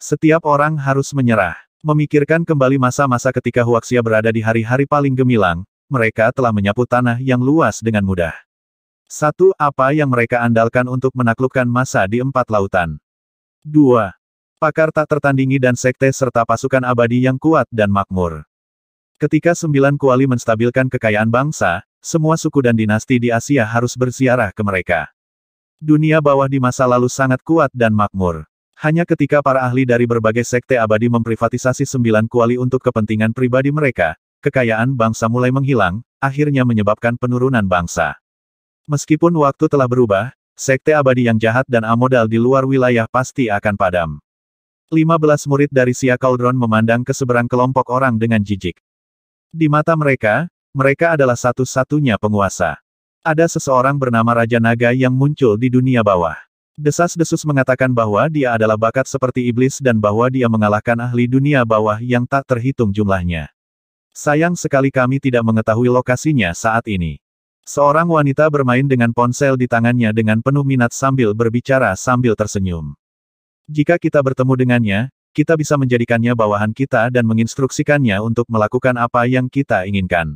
Setiap orang harus menyerah. Memikirkan kembali masa-masa ketika Huaxia berada di hari-hari paling gemilang, mereka telah menyapu tanah yang luas dengan mudah. Satu, apa yang mereka andalkan untuk menaklukkan masa di empat lautan. Dua, pakar tak tertandingi dan sekte serta pasukan abadi yang kuat dan makmur. Ketika sembilan kuali menstabilkan kekayaan bangsa, semua suku dan dinasti di Asia harus bersiarah ke mereka. Dunia bawah di masa lalu sangat kuat dan makmur. Hanya ketika para ahli dari berbagai sekte abadi memprivatisasi sembilan kuali untuk kepentingan pribadi mereka, kekayaan bangsa mulai menghilang, akhirnya menyebabkan penurunan bangsa. Meskipun waktu telah berubah, sekte abadi yang jahat dan amodal di luar wilayah pasti akan padam. 15 murid dari Sia Cauldron memandang ke seberang kelompok orang dengan jijik. Di mata mereka, mereka adalah satu-satunya penguasa. Ada seseorang bernama Raja Naga yang muncul di dunia bawah. Desas-desus mengatakan bahwa dia adalah bakat seperti iblis dan bahwa dia mengalahkan ahli dunia bawah yang tak terhitung jumlahnya. Sayang sekali kami tidak mengetahui lokasinya saat ini. Seorang wanita bermain dengan ponsel di tangannya dengan penuh minat sambil berbicara sambil tersenyum. Jika kita bertemu dengannya, kita bisa menjadikannya bawahan kita dan menginstruksikannya untuk melakukan apa yang kita inginkan.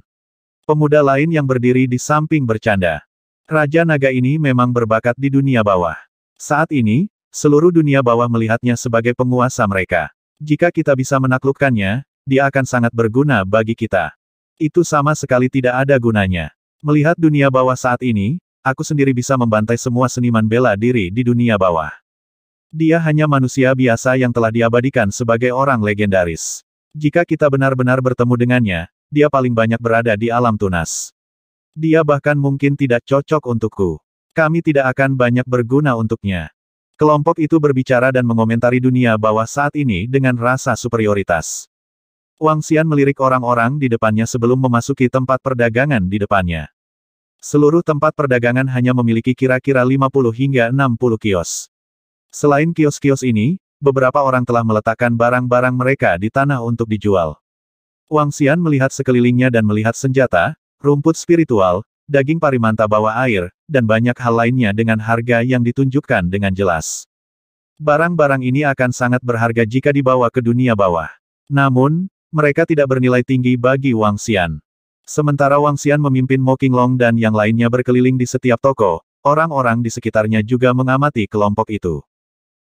Pemuda lain yang berdiri di samping bercanda. Raja naga ini memang berbakat di dunia bawah. Saat ini, seluruh dunia bawah melihatnya sebagai penguasa mereka. Jika kita bisa menaklukkannya, dia akan sangat berguna bagi kita. Itu sama sekali tidak ada gunanya. Melihat dunia bawah saat ini, aku sendiri bisa membantai semua seniman bela diri di dunia bawah. Dia hanya manusia biasa yang telah diabadikan sebagai orang legendaris. Jika kita benar-benar bertemu dengannya, dia paling banyak berada di alam tunas. Dia bahkan mungkin tidak cocok untukku. Kami tidak akan banyak berguna untuknya. Kelompok itu berbicara dan mengomentari dunia bawah saat ini dengan rasa superioritas. Wang Xian melirik orang-orang di depannya sebelum memasuki tempat perdagangan di depannya. Seluruh tempat perdagangan hanya memiliki kira-kira 50 hingga 60 kios. Selain kios-kios ini, beberapa orang telah meletakkan barang-barang mereka di tanah untuk dijual. Wang Xian melihat sekelilingnya dan melihat senjata, rumput spiritual, daging parimanta bawah air, dan banyak hal lainnya dengan harga yang ditunjukkan dengan jelas. Barang-barang ini akan sangat berharga jika dibawa ke dunia bawah. Namun, mereka tidak bernilai tinggi bagi Wang Xian. Sementara Wang Xian memimpin Mo Long dan yang lainnya berkeliling di setiap toko, orang-orang di sekitarnya juga mengamati kelompok itu.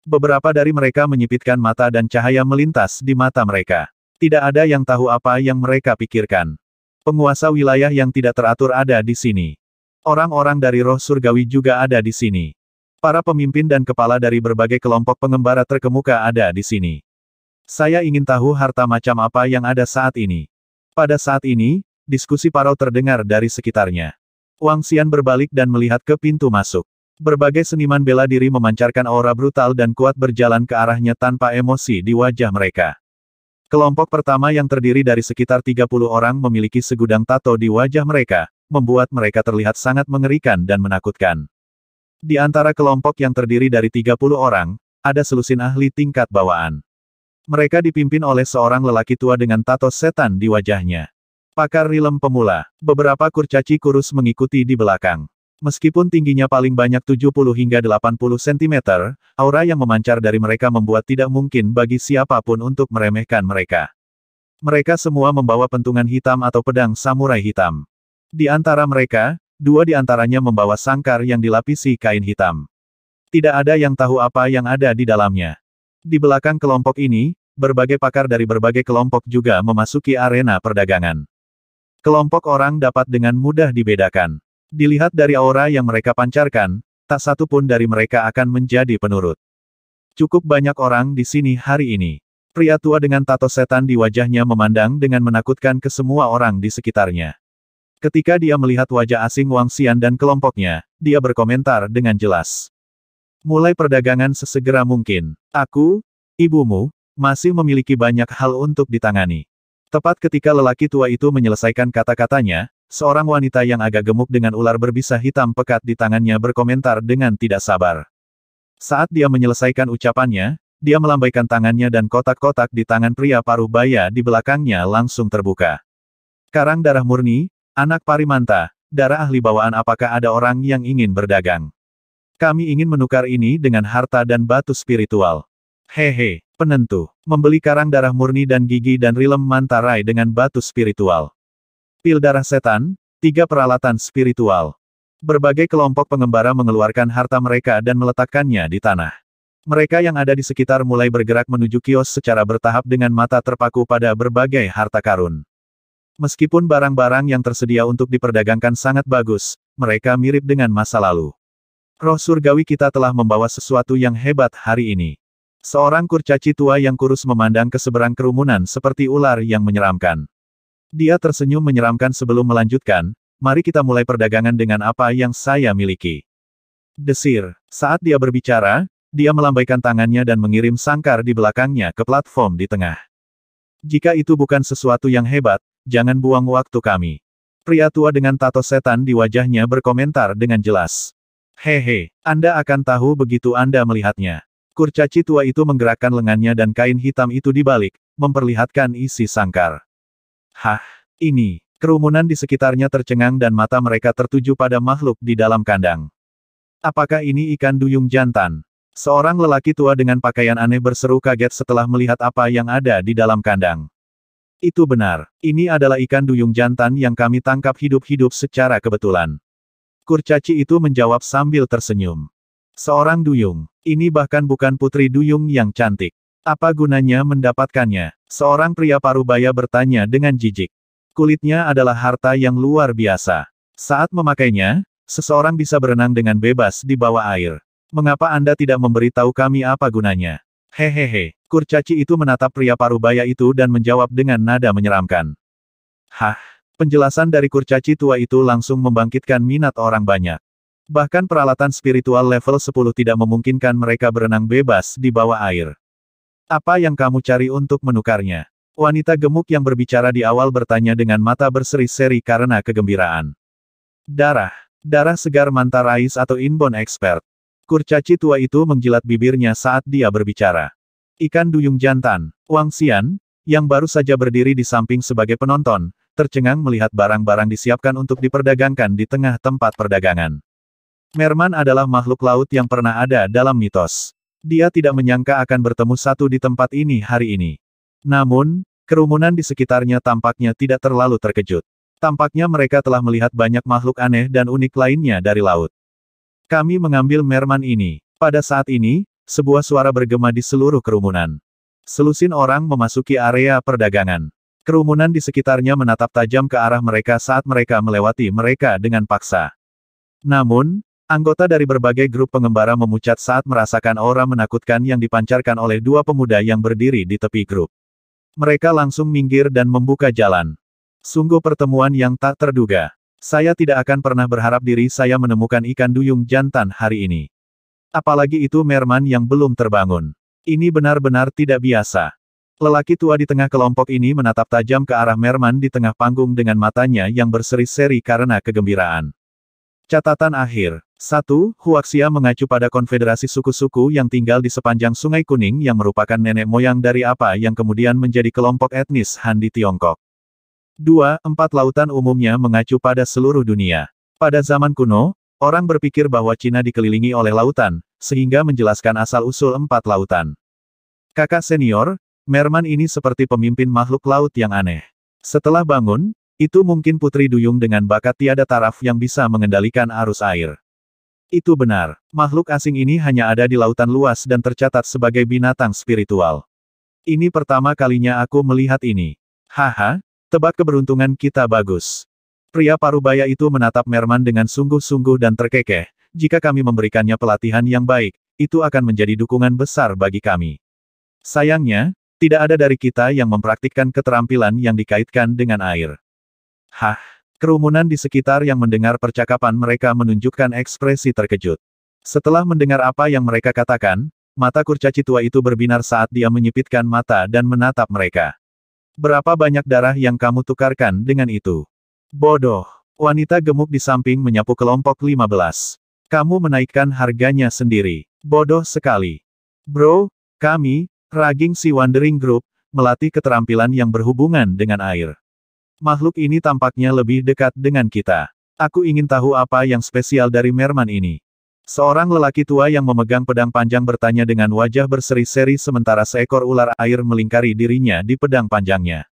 Beberapa dari mereka menyipitkan mata dan cahaya melintas di mata mereka. Tidak ada yang tahu apa yang mereka pikirkan. Penguasa wilayah yang tidak teratur ada di sini. Orang-orang dari roh surgawi juga ada di sini. Para pemimpin dan kepala dari berbagai kelompok pengembara terkemuka ada di sini. Saya ingin tahu harta macam apa yang ada saat ini. Pada saat ini, diskusi parau terdengar dari sekitarnya. Wang Xian berbalik dan melihat ke pintu masuk. Berbagai seniman bela diri memancarkan aura brutal dan kuat berjalan ke arahnya tanpa emosi di wajah mereka. Kelompok pertama yang terdiri dari sekitar 30 orang memiliki segudang tato di wajah mereka, membuat mereka terlihat sangat mengerikan dan menakutkan. Di antara kelompok yang terdiri dari 30 orang, ada selusin ahli tingkat bawaan. Mereka dipimpin oleh seorang lelaki tua dengan tato setan di wajahnya. Pakar rilem pemula, beberapa kurcaci kurus mengikuti di belakang. Meskipun tingginya paling banyak 70 hingga 80 cm, aura yang memancar dari mereka membuat tidak mungkin bagi siapapun untuk meremehkan mereka. Mereka semua membawa pentungan hitam atau pedang samurai hitam. Di antara mereka, dua di antaranya membawa sangkar yang dilapisi kain hitam. Tidak ada yang tahu apa yang ada di dalamnya. Di belakang kelompok ini, berbagai pakar dari berbagai kelompok juga memasuki arena perdagangan. Kelompok orang dapat dengan mudah dibedakan. Dilihat dari aura yang mereka pancarkan, tak satu pun dari mereka akan menjadi penurut. Cukup banyak orang di sini hari ini. Pria tua dengan tato setan di wajahnya memandang dengan menakutkan ke semua orang di sekitarnya. Ketika dia melihat wajah asing Wang Xian dan kelompoknya, dia berkomentar dengan jelas. Mulai perdagangan sesegera mungkin. Aku, ibumu, masih memiliki banyak hal untuk ditangani. Tepat ketika lelaki tua itu menyelesaikan kata-katanya, Seorang wanita yang agak gemuk dengan ular berbisa hitam pekat di tangannya berkomentar dengan tidak sabar. Saat dia menyelesaikan ucapannya, dia melambaikan tangannya dan kotak-kotak di tangan pria paruh baya di belakangnya langsung terbuka. Karang darah murni, anak parimanta, darah ahli bawaan apakah ada orang yang ingin berdagang? Kami ingin menukar ini dengan harta dan batu spiritual. Hehe, penentu, membeli karang darah murni dan gigi dan rilem mantarai dengan batu spiritual. Pil darah setan, tiga peralatan spiritual. Berbagai kelompok pengembara mengeluarkan harta mereka dan meletakkannya di tanah. Mereka yang ada di sekitar mulai bergerak menuju kios secara bertahap dengan mata terpaku pada berbagai harta karun. Meskipun barang-barang yang tersedia untuk diperdagangkan sangat bagus, mereka mirip dengan masa lalu. Roh surgawi kita telah membawa sesuatu yang hebat hari ini. Seorang kurcaci tua yang kurus memandang ke seberang kerumunan seperti ular yang menyeramkan. Dia tersenyum menyeramkan sebelum melanjutkan, mari kita mulai perdagangan dengan apa yang saya miliki. Desir, saat dia berbicara, dia melambaikan tangannya dan mengirim sangkar di belakangnya ke platform di tengah. Jika itu bukan sesuatu yang hebat, jangan buang waktu kami. Pria tua dengan tato setan di wajahnya berkomentar dengan jelas. Hehe, Anda akan tahu begitu Anda melihatnya. Kurcaci tua itu menggerakkan lengannya dan kain hitam itu dibalik, memperlihatkan isi sangkar. Hah, ini. Kerumunan di sekitarnya tercengang dan mata mereka tertuju pada makhluk di dalam kandang. Apakah ini ikan duyung jantan? Seorang lelaki tua dengan pakaian aneh berseru kaget setelah melihat apa yang ada di dalam kandang. Itu benar, ini adalah ikan duyung jantan yang kami tangkap hidup-hidup secara kebetulan. Kurcaci itu menjawab sambil tersenyum. Seorang duyung, ini bahkan bukan putri duyung yang cantik. Apa gunanya mendapatkannya? Seorang pria parubaya bertanya dengan jijik. Kulitnya adalah harta yang luar biasa. Saat memakainya, seseorang bisa berenang dengan bebas di bawah air. Mengapa Anda tidak memberitahu kami apa gunanya? Hehehe, kurcaci itu menatap pria parubaya itu dan menjawab dengan nada menyeramkan. Hah, penjelasan dari kurcaci tua itu langsung membangkitkan minat orang banyak. Bahkan peralatan spiritual level 10 tidak memungkinkan mereka berenang bebas di bawah air. Apa yang kamu cari untuk menukarnya? Wanita gemuk yang berbicara di awal bertanya dengan mata berseri-seri karena kegembiraan. Darah. Darah segar manta rais atau inbon expert. Kurcaci tua itu menjilat bibirnya saat dia berbicara. Ikan duyung jantan, Wang Xian, yang baru saja berdiri di samping sebagai penonton, tercengang melihat barang-barang disiapkan untuk diperdagangkan di tengah tempat perdagangan. Merman adalah makhluk laut yang pernah ada dalam mitos. Dia tidak menyangka akan bertemu satu di tempat ini hari ini. Namun, kerumunan di sekitarnya tampaknya tidak terlalu terkejut. Tampaknya mereka telah melihat banyak makhluk aneh dan unik lainnya dari laut. Kami mengambil merman ini. Pada saat ini, sebuah suara bergema di seluruh kerumunan. Selusin orang memasuki area perdagangan. Kerumunan di sekitarnya menatap tajam ke arah mereka saat mereka melewati mereka dengan paksa. Namun, Anggota dari berbagai grup pengembara memucat saat merasakan aura menakutkan yang dipancarkan oleh dua pemuda yang berdiri di tepi grup. Mereka langsung minggir dan membuka jalan. Sungguh pertemuan yang tak terduga. Saya tidak akan pernah berharap diri saya menemukan ikan duyung jantan hari ini. Apalagi itu Merman yang belum terbangun. Ini benar-benar tidak biasa. Lelaki tua di tengah kelompok ini menatap tajam ke arah Merman di tengah panggung dengan matanya yang berseri-seri karena kegembiraan. Catatan akhir satu, Huaxia mengacu pada konfederasi suku-suku yang tinggal di sepanjang Sungai Kuning yang merupakan nenek moyang dari apa yang kemudian menjadi kelompok etnis Han di Tiongkok. Dua, empat lautan umumnya mengacu pada seluruh dunia. Pada zaman kuno, orang berpikir bahwa Cina dikelilingi oleh lautan, sehingga menjelaskan asal-usul empat lautan. Kakak senior, Merman ini seperti pemimpin makhluk laut yang aneh. Setelah bangun, itu mungkin putri duyung dengan bakat tiada taraf yang bisa mengendalikan arus air. Itu benar. Makhluk asing ini hanya ada di lautan luas dan tercatat sebagai binatang spiritual. Ini pertama kalinya aku melihat ini. Haha, tebak keberuntungan kita bagus. Pria parubaya itu menatap Merman dengan sungguh-sungguh dan terkekeh. Jika kami memberikannya pelatihan yang baik, itu akan menjadi dukungan besar bagi kami. Sayangnya, tidak ada dari kita yang mempraktikkan keterampilan yang dikaitkan dengan air. Hah, Kerumunan di sekitar yang mendengar percakapan mereka menunjukkan ekspresi terkejut. Setelah mendengar apa yang mereka katakan, mata kurcaci tua itu berbinar saat dia menyipitkan mata dan menatap mereka. Berapa banyak darah yang kamu tukarkan dengan itu? Bodoh. Wanita gemuk di samping menyapu kelompok 15. Kamu menaikkan harganya sendiri. Bodoh sekali. Bro, kami, Raging Si Wandering Group, melatih keterampilan yang berhubungan dengan air. Makhluk ini tampaknya lebih dekat dengan kita. Aku ingin tahu apa yang spesial dari Merman ini. Seorang lelaki tua yang memegang pedang panjang bertanya dengan wajah berseri-seri sementara seekor ular air melingkari dirinya di pedang panjangnya.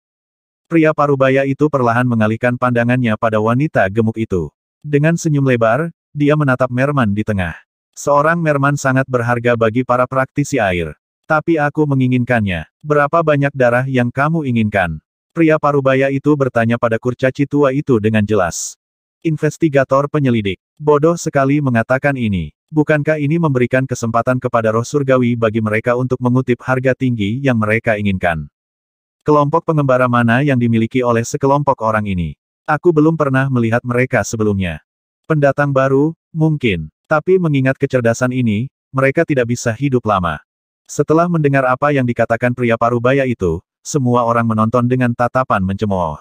Pria parubaya itu perlahan mengalihkan pandangannya pada wanita gemuk itu. Dengan senyum lebar, dia menatap Merman di tengah. Seorang Merman sangat berharga bagi para praktisi air. Tapi aku menginginkannya. Berapa banyak darah yang kamu inginkan? Pria parubaya itu bertanya pada kurcaci tua itu dengan jelas. Investigator penyelidik. Bodoh sekali mengatakan ini. Bukankah ini memberikan kesempatan kepada roh surgawi bagi mereka untuk mengutip harga tinggi yang mereka inginkan? Kelompok pengembara mana yang dimiliki oleh sekelompok orang ini? Aku belum pernah melihat mereka sebelumnya. Pendatang baru, mungkin. Tapi mengingat kecerdasan ini, mereka tidak bisa hidup lama. Setelah mendengar apa yang dikatakan pria parubaya itu, semua orang menonton dengan tatapan mencemooh.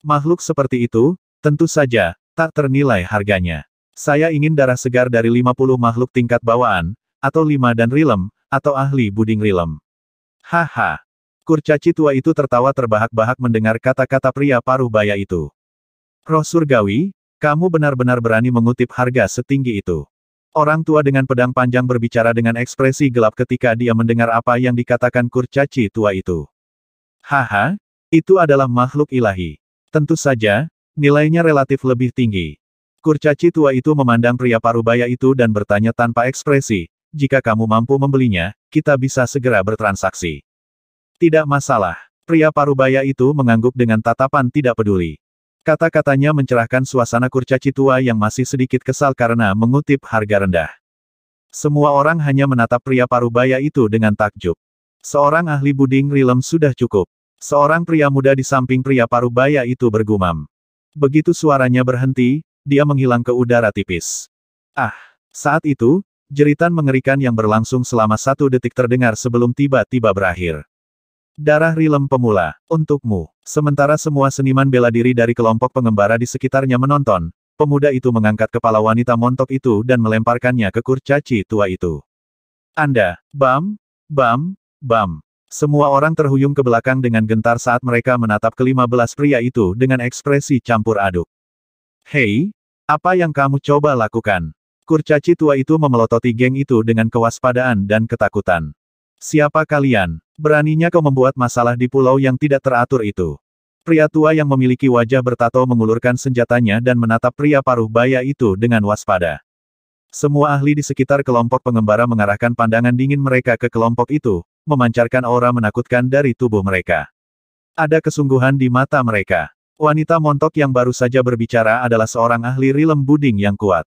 Makhluk seperti itu, tentu saja, tak ternilai harganya. Saya ingin darah segar dari 50 makhluk tingkat bawaan, atau lima dan rilem, atau ahli buding rilem. Haha. Kurcaci tua itu tertawa terbahak-bahak mendengar kata-kata pria paruh baya itu. Roh surgawi, kamu benar-benar berani mengutip harga setinggi itu. Orang tua dengan pedang panjang berbicara dengan ekspresi gelap ketika dia mendengar apa yang dikatakan kurcaci tua itu. Haha, itu adalah makhluk ilahi. Tentu saja, nilainya relatif lebih tinggi. Kurcaci tua itu memandang pria parubaya itu dan bertanya tanpa ekspresi, jika kamu mampu membelinya, kita bisa segera bertransaksi. Tidak masalah. Pria parubaya itu mengangguk dengan tatapan tidak peduli. Kata-katanya mencerahkan suasana kurcaci tua yang masih sedikit kesal karena mengutip harga rendah. Semua orang hanya menatap pria parubaya itu dengan takjub. Seorang ahli buding rilem sudah cukup. Seorang pria muda di samping pria Parubaya itu bergumam. Begitu suaranya berhenti, dia menghilang ke udara tipis. Ah! Saat itu, jeritan mengerikan yang berlangsung selama satu detik terdengar sebelum tiba-tiba berakhir. Darah rilem pemula, untukmu. Sementara semua seniman bela diri dari kelompok pengembara di sekitarnya menonton, pemuda itu mengangkat kepala wanita montok itu dan melemparkannya ke kurcaci tua itu. Anda, Bam, Bam, Bam! Semua orang terhuyung ke belakang dengan gentar saat mereka menatap kelima belas pria itu dengan ekspresi campur aduk. Hei, apa yang kamu coba lakukan? Kurcaci tua itu memelototi geng itu dengan kewaspadaan dan ketakutan. Siapa kalian? Beraninya kau membuat masalah di pulau yang tidak teratur itu. Pria tua yang memiliki wajah bertato mengulurkan senjatanya dan menatap pria paruh baya itu dengan waspada. Semua ahli di sekitar kelompok pengembara mengarahkan pandangan dingin mereka ke kelompok itu, memancarkan aura menakutkan dari tubuh mereka. Ada kesungguhan di mata mereka. Wanita montok yang baru saja berbicara adalah seorang ahli rilem buding yang kuat.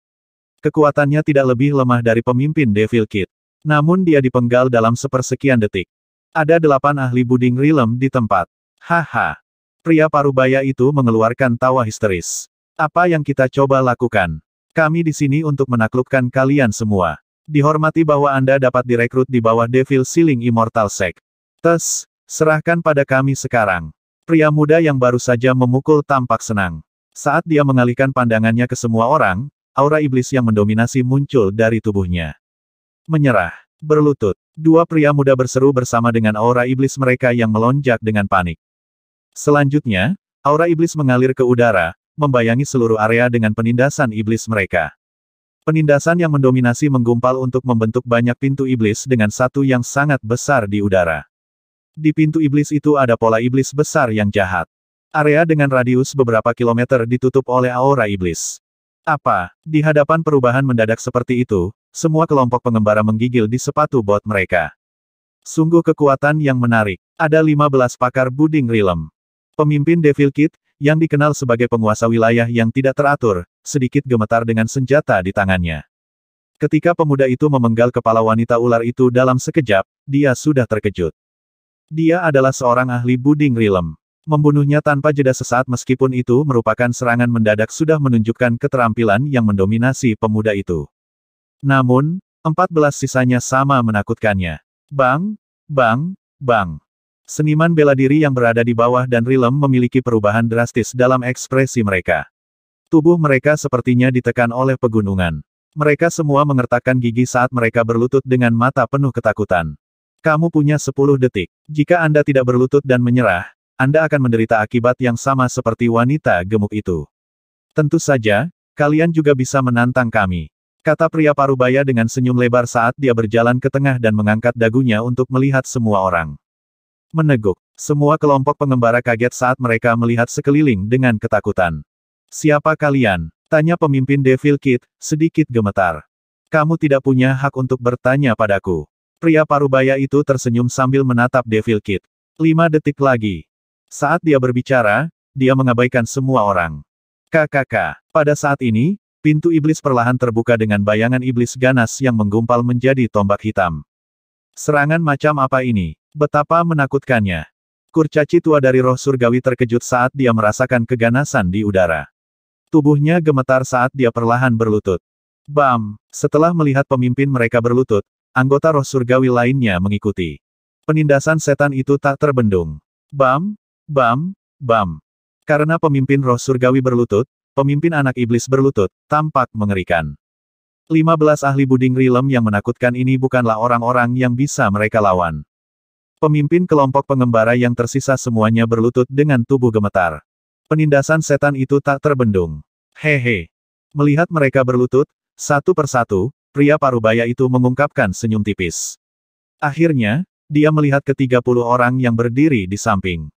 Kekuatannya tidak lebih lemah dari pemimpin Devil Kid. Namun dia dipenggal dalam sepersekian detik. Ada delapan ahli buding rilem di tempat. Haha. Pria parubaya itu mengeluarkan tawa histeris. Apa yang kita coba lakukan? Kami di sini untuk menaklukkan kalian semua. Dihormati bahwa Anda dapat direkrut di bawah Devil Ceiling Immortal Sect. Tes, serahkan pada kami sekarang. Pria muda yang baru saja memukul tampak senang. Saat dia mengalihkan pandangannya ke semua orang, aura iblis yang mendominasi muncul dari tubuhnya. Menyerah. Berlutut. Dua pria muda berseru bersama dengan aura iblis mereka yang melonjak dengan panik. Selanjutnya, aura iblis mengalir ke udara, membayangi seluruh area dengan penindasan iblis mereka. Penindasan yang mendominasi menggumpal untuk membentuk banyak pintu iblis dengan satu yang sangat besar di udara. Di pintu iblis itu ada pola iblis besar yang jahat. Area dengan radius beberapa kilometer ditutup oleh aura iblis. Apa? Di hadapan perubahan mendadak seperti itu, semua kelompok pengembara menggigil di sepatu bot mereka. Sungguh kekuatan yang menarik. Ada 15 pakar buding rilem. Pemimpin Devil Kid, yang dikenal sebagai penguasa wilayah yang tidak teratur, sedikit gemetar dengan senjata di tangannya. Ketika pemuda itu memenggal kepala wanita ular itu dalam sekejap, dia sudah terkejut. Dia adalah seorang ahli buding rilem. Membunuhnya tanpa jeda sesaat meskipun itu merupakan serangan mendadak sudah menunjukkan keterampilan yang mendominasi pemuda itu. Namun, empat belas sisanya sama menakutkannya. Bang, bang, bang. Seniman bela diri yang berada di bawah dan rilem memiliki perubahan drastis dalam ekspresi mereka. Tubuh mereka sepertinya ditekan oleh pegunungan. Mereka semua mengertakkan gigi saat mereka berlutut dengan mata penuh ketakutan. Kamu punya 10 detik. Jika Anda tidak berlutut dan menyerah, Anda akan menderita akibat yang sama seperti wanita gemuk itu. Tentu saja, kalian juga bisa menantang kami. Kata pria parubaya dengan senyum lebar saat dia berjalan ke tengah dan mengangkat dagunya untuk melihat semua orang. Meneguk. Semua kelompok pengembara kaget saat mereka melihat sekeliling dengan ketakutan. Siapa kalian? Tanya pemimpin Devil Kid, sedikit gemetar. Kamu tidak punya hak untuk bertanya padaku. Pria parubaya itu tersenyum sambil menatap Devil Kid. Lima detik lagi. Saat dia berbicara, dia mengabaikan semua orang. KKK. Pada saat ini, pintu iblis perlahan terbuka dengan bayangan iblis ganas yang menggumpal menjadi tombak hitam. Serangan macam apa ini? Betapa menakutkannya. Kurcaci tua dari roh surgawi terkejut saat dia merasakan keganasan di udara. Tubuhnya gemetar saat dia perlahan berlutut. Bam! Setelah melihat pemimpin mereka berlutut, anggota roh surgawi lainnya mengikuti. Penindasan setan itu tak terbendung. Bam! Bam! Bam! Karena pemimpin roh surgawi berlutut, pemimpin anak iblis berlutut, tampak mengerikan. 15 ahli buding rilem yang menakutkan ini bukanlah orang-orang yang bisa mereka lawan. Pemimpin kelompok pengembara yang tersisa semuanya berlutut dengan tubuh gemetar. Penindasan setan itu tak terbendung. Hehe. Melihat mereka berlutut, satu persatu, pria parubaya itu mengungkapkan senyum tipis. Akhirnya, dia melihat ke puluh orang yang berdiri di samping.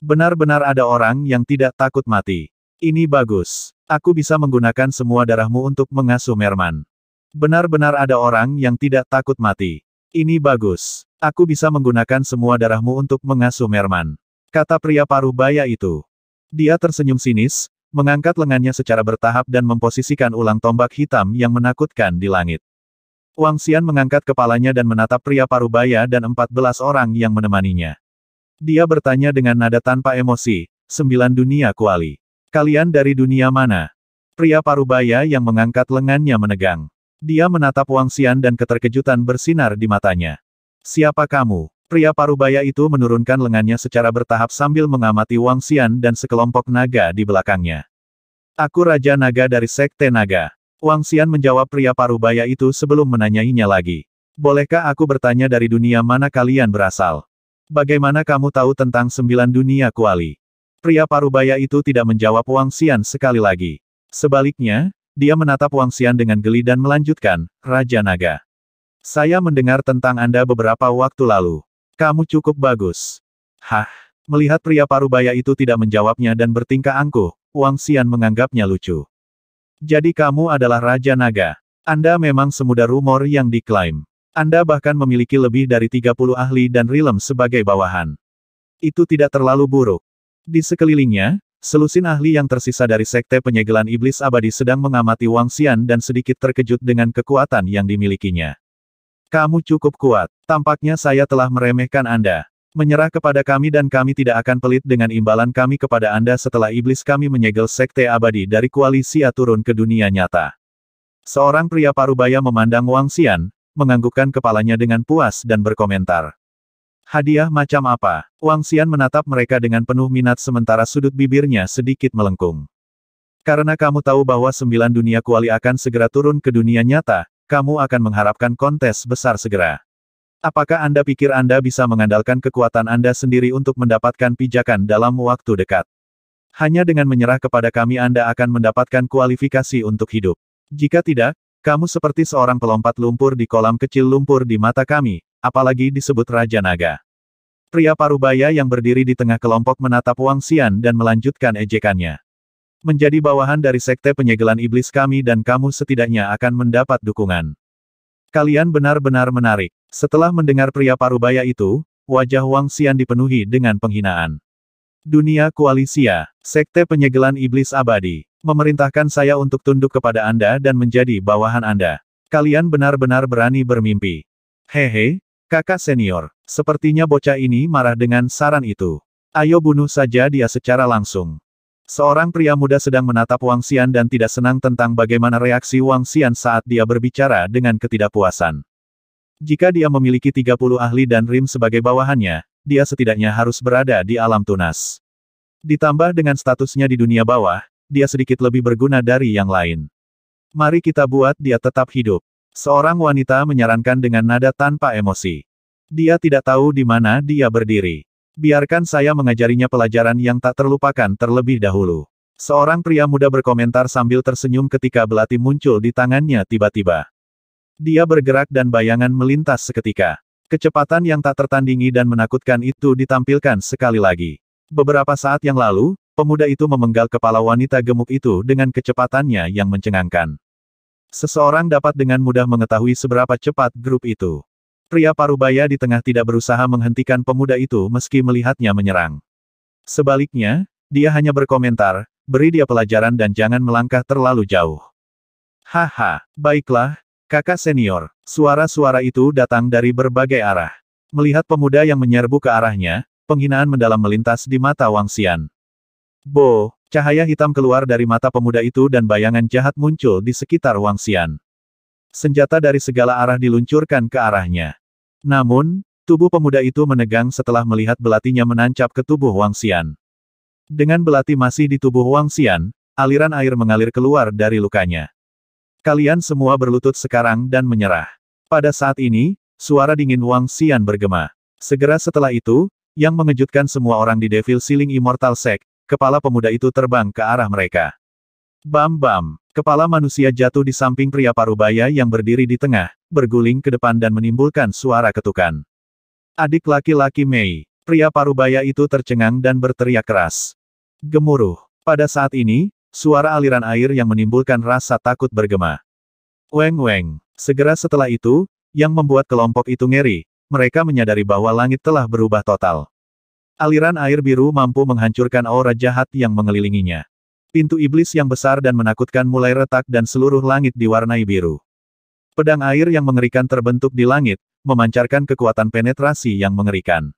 Benar-benar ada orang yang tidak takut mati. Ini bagus. Aku bisa menggunakan semua darahmu untuk mengasuh Merman. Benar-benar ada orang yang tidak takut mati. Ini bagus. Aku bisa menggunakan semua darahmu untuk mengasuh Merman. Kata pria paruh baya itu. Dia tersenyum sinis, mengangkat lengannya secara bertahap dan memposisikan ulang tombak hitam yang menakutkan di langit. Wang Xian mengangkat kepalanya dan menatap pria parubaya dan 14 orang yang menemaninya. Dia bertanya dengan nada tanpa emosi, sembilan dunia kuali. Kalian dari dunia mana? Pria parubaya yang mengangkat lengannya menegang. Dia menatap Wang Xian dan keterkejutan bersinar di matanya. Siapa kamu? Pria parubaya itu menurunkan lengannya secara bertahap sambil mengamati Wang Xian dan sekelompok naga di belakangnya. Aku Raja Naga dari Sekte Naga. Wang Xian menjawab pria parubaya itu sebelum menanyainya lagi. Bolehkah aku bertanya dari dunia mana kalian berasal? Bagaimana kamu tahu tentang sembilan dunia kuali? Pria parubaya itu tidak menjawab Wang Xian sekali lagi. Sebaliknya, dia menatap Wang Xian dengan geli dan melanjutkan, Raja Naga. Saya mendengar tentang Anda beberapa waktu lalu. Kamu cukup bagus. Hah? Melihat pria parubaya itu tidak menjawabnya dan bertingkah angkuh, Wang Xian menganggapnya lucu. Jadi kamu adalah Raja Naga. Anda memang semudah rumor yang diklaim. Anda bahkan memiliki lebih dari 30 ahli dan rilem sebagai bawahan. Itu tidak terlalu buruk. Di sekelilingnya, selusin ahli yang tersisa dari sekte penyegelan iblis abadi sedang mengamati Wang Xian dan sedikit terkejut dengan kekuatan yang dimilikinya. Kamu cukup kuat. Tampaknya saya telah meremehkan Anda. Menyerah kepada kami dan kami tidak akan pelit dengan imbalan kami kepada Anda setelah iblis kami menyegel sekte abadi dari koalisi turun ke dunia nyata. Seorang pria parubaya memandang Wang Xian, menganggukkan kepalanya dengan puas dan berkomentar. Hadiah macam apa? Wang Xian menatap mereka dengan penuh minat sementara sudut bibirnya sedikit melengkung. Karena kamu tahu bahwa sembilan dunia kuali akan segera turun ke dunia nyata, kamu akan mengharapkan kontes besar segera. Apakah Anda pikir Anda bisa mengandalkan kekuatan Anda sendiri untuk mendapatkan pijakan dalam waktu dekat? Hanya dengan menyerah kepada kami Anda akan mendapatkan kualifikasi untuk hidup. Jika tidak, kamu seperti seorang pelompat lumpur di kolam kecil lumpur di mata kami, apalagi disebut Raja Naga. Pria parubaya yang berdiri di tengah kelompok menatap Wang Xian dan melanjutkan ejekannya menjadi bawahan dari sekte penyegelan iblis kami dan kamu setidaknya akan mendapat dukungan. Kalian benar-benar menarik. Setelah mendengar pria parubaya itu, wajah Wang Xian dipenuhi dengan penghinaan. Dunia Koalisia, Sekte Penyegelan Iblis Abadi, memerintahkan saya untuk tunduk kepada Anda dan menjadi bawahan Anda. Kalian benar-benar berani bermimpi. Hehe, kakak senior, sepertinya bocah ini marah dengan saran itu. Ayo bunuh saja dia secara langsung. Seorang pria muda sedang menatap Wang Xian dan tidak senang tentang bagaimana reaksi Wang Xian saat dia berbicara dengan ketidakpuasan. Jika dia memiliki 30 ahli dan Rim sebagai bawahannya, dia setidaknya harus berada di alam tunas. Ditambah dengan statusnya di dunia bawah, dia sedikit lebih berguna dari yang lain. Mari kita buat dia tetap hidup. Seorang wanita menyarankan dengan nada tanpa emosi. Dia tidak tahu di mana dia berdiri. Biarkan saya mengajarinya pelajaran yang tak terlupakan terlebih dahulu. Seorang pria muda berkomentar sambil tersenyum ketika belati muncul di tangannya tiba-tiba. Dia bergerak dan bayangan melintas seketika. Kecepatan yang tak tertandingi dan menakutkan itu ditampilkan sekali lagi. Beberapa saat yang lalu, pemuda itu memenggal kepala wanita gemuk itu dengan kecepatannya yang mencengangkan. Seseorang dapat dengan mudah mengetahui seberapa cepat grup itu. Pria parubaya di tengah tidak berusaha menghentikan pemuda itu meski melihatnya menyerang. Sebaliknya, dia hanya berkomentar, beri dia pelajaran dan jangan melangkah terlalu jauh. Haha, baiklah, kakak senior. Suara-suara itu datang dari berbagai arah. Melihat pemuda yang menyerbu ke arahnya, penghinaan mendalam melintas di mata Wang Xian. Bo, cahaya hitam keluar dari mata pemuda itu dan bayangan jahat muncul di sekitar Wang Xian. Senjata dari segala arah diluncurkan ke arahnya. Namun, tubuh pemuda itu menegang setelah melihat belatinya menancap ke tubuh Wang Xian. Dengan belati masih di tubuh Wang Xian, aliran air mengalir keluar dari lukanya. Kalian semua berlutut sekarang dan menyerah. Pada saat ini, suara dingin Wang Xian bergema. Segera setelah itu, yang mengejutkan semua orang di Devil Ceiling Immortal Sect, kepala pemuda itu terbang ke arah mereka. Bam-bam, kepala manusia jatuh di samping pria parubaya yang berdiri di tengah, berguling ke depan dan menimbulkan suara ketukan. Adik laki-laki Mei, pria parubaya itu tercengang dan berteriak keras. Gemuruh. Pada saat ini, suara aliran air yang menimbulkan rasa takut bergema. Weng-weng. Segera setelah itu, yang membuat kelompok itu ngeri, mereka menyadari bahwa langit telah berubah total. Aliran air biru mampu menghancurkan aura jahat yang mengelilinginya. Pintu iblis yang besar dan menakutkan mulai retak dan seluruh langit diwarnai biru. Pedang air yang mengerikan terbentuk di langit, memancarkan kekuatan penetrasi yang mengerikan.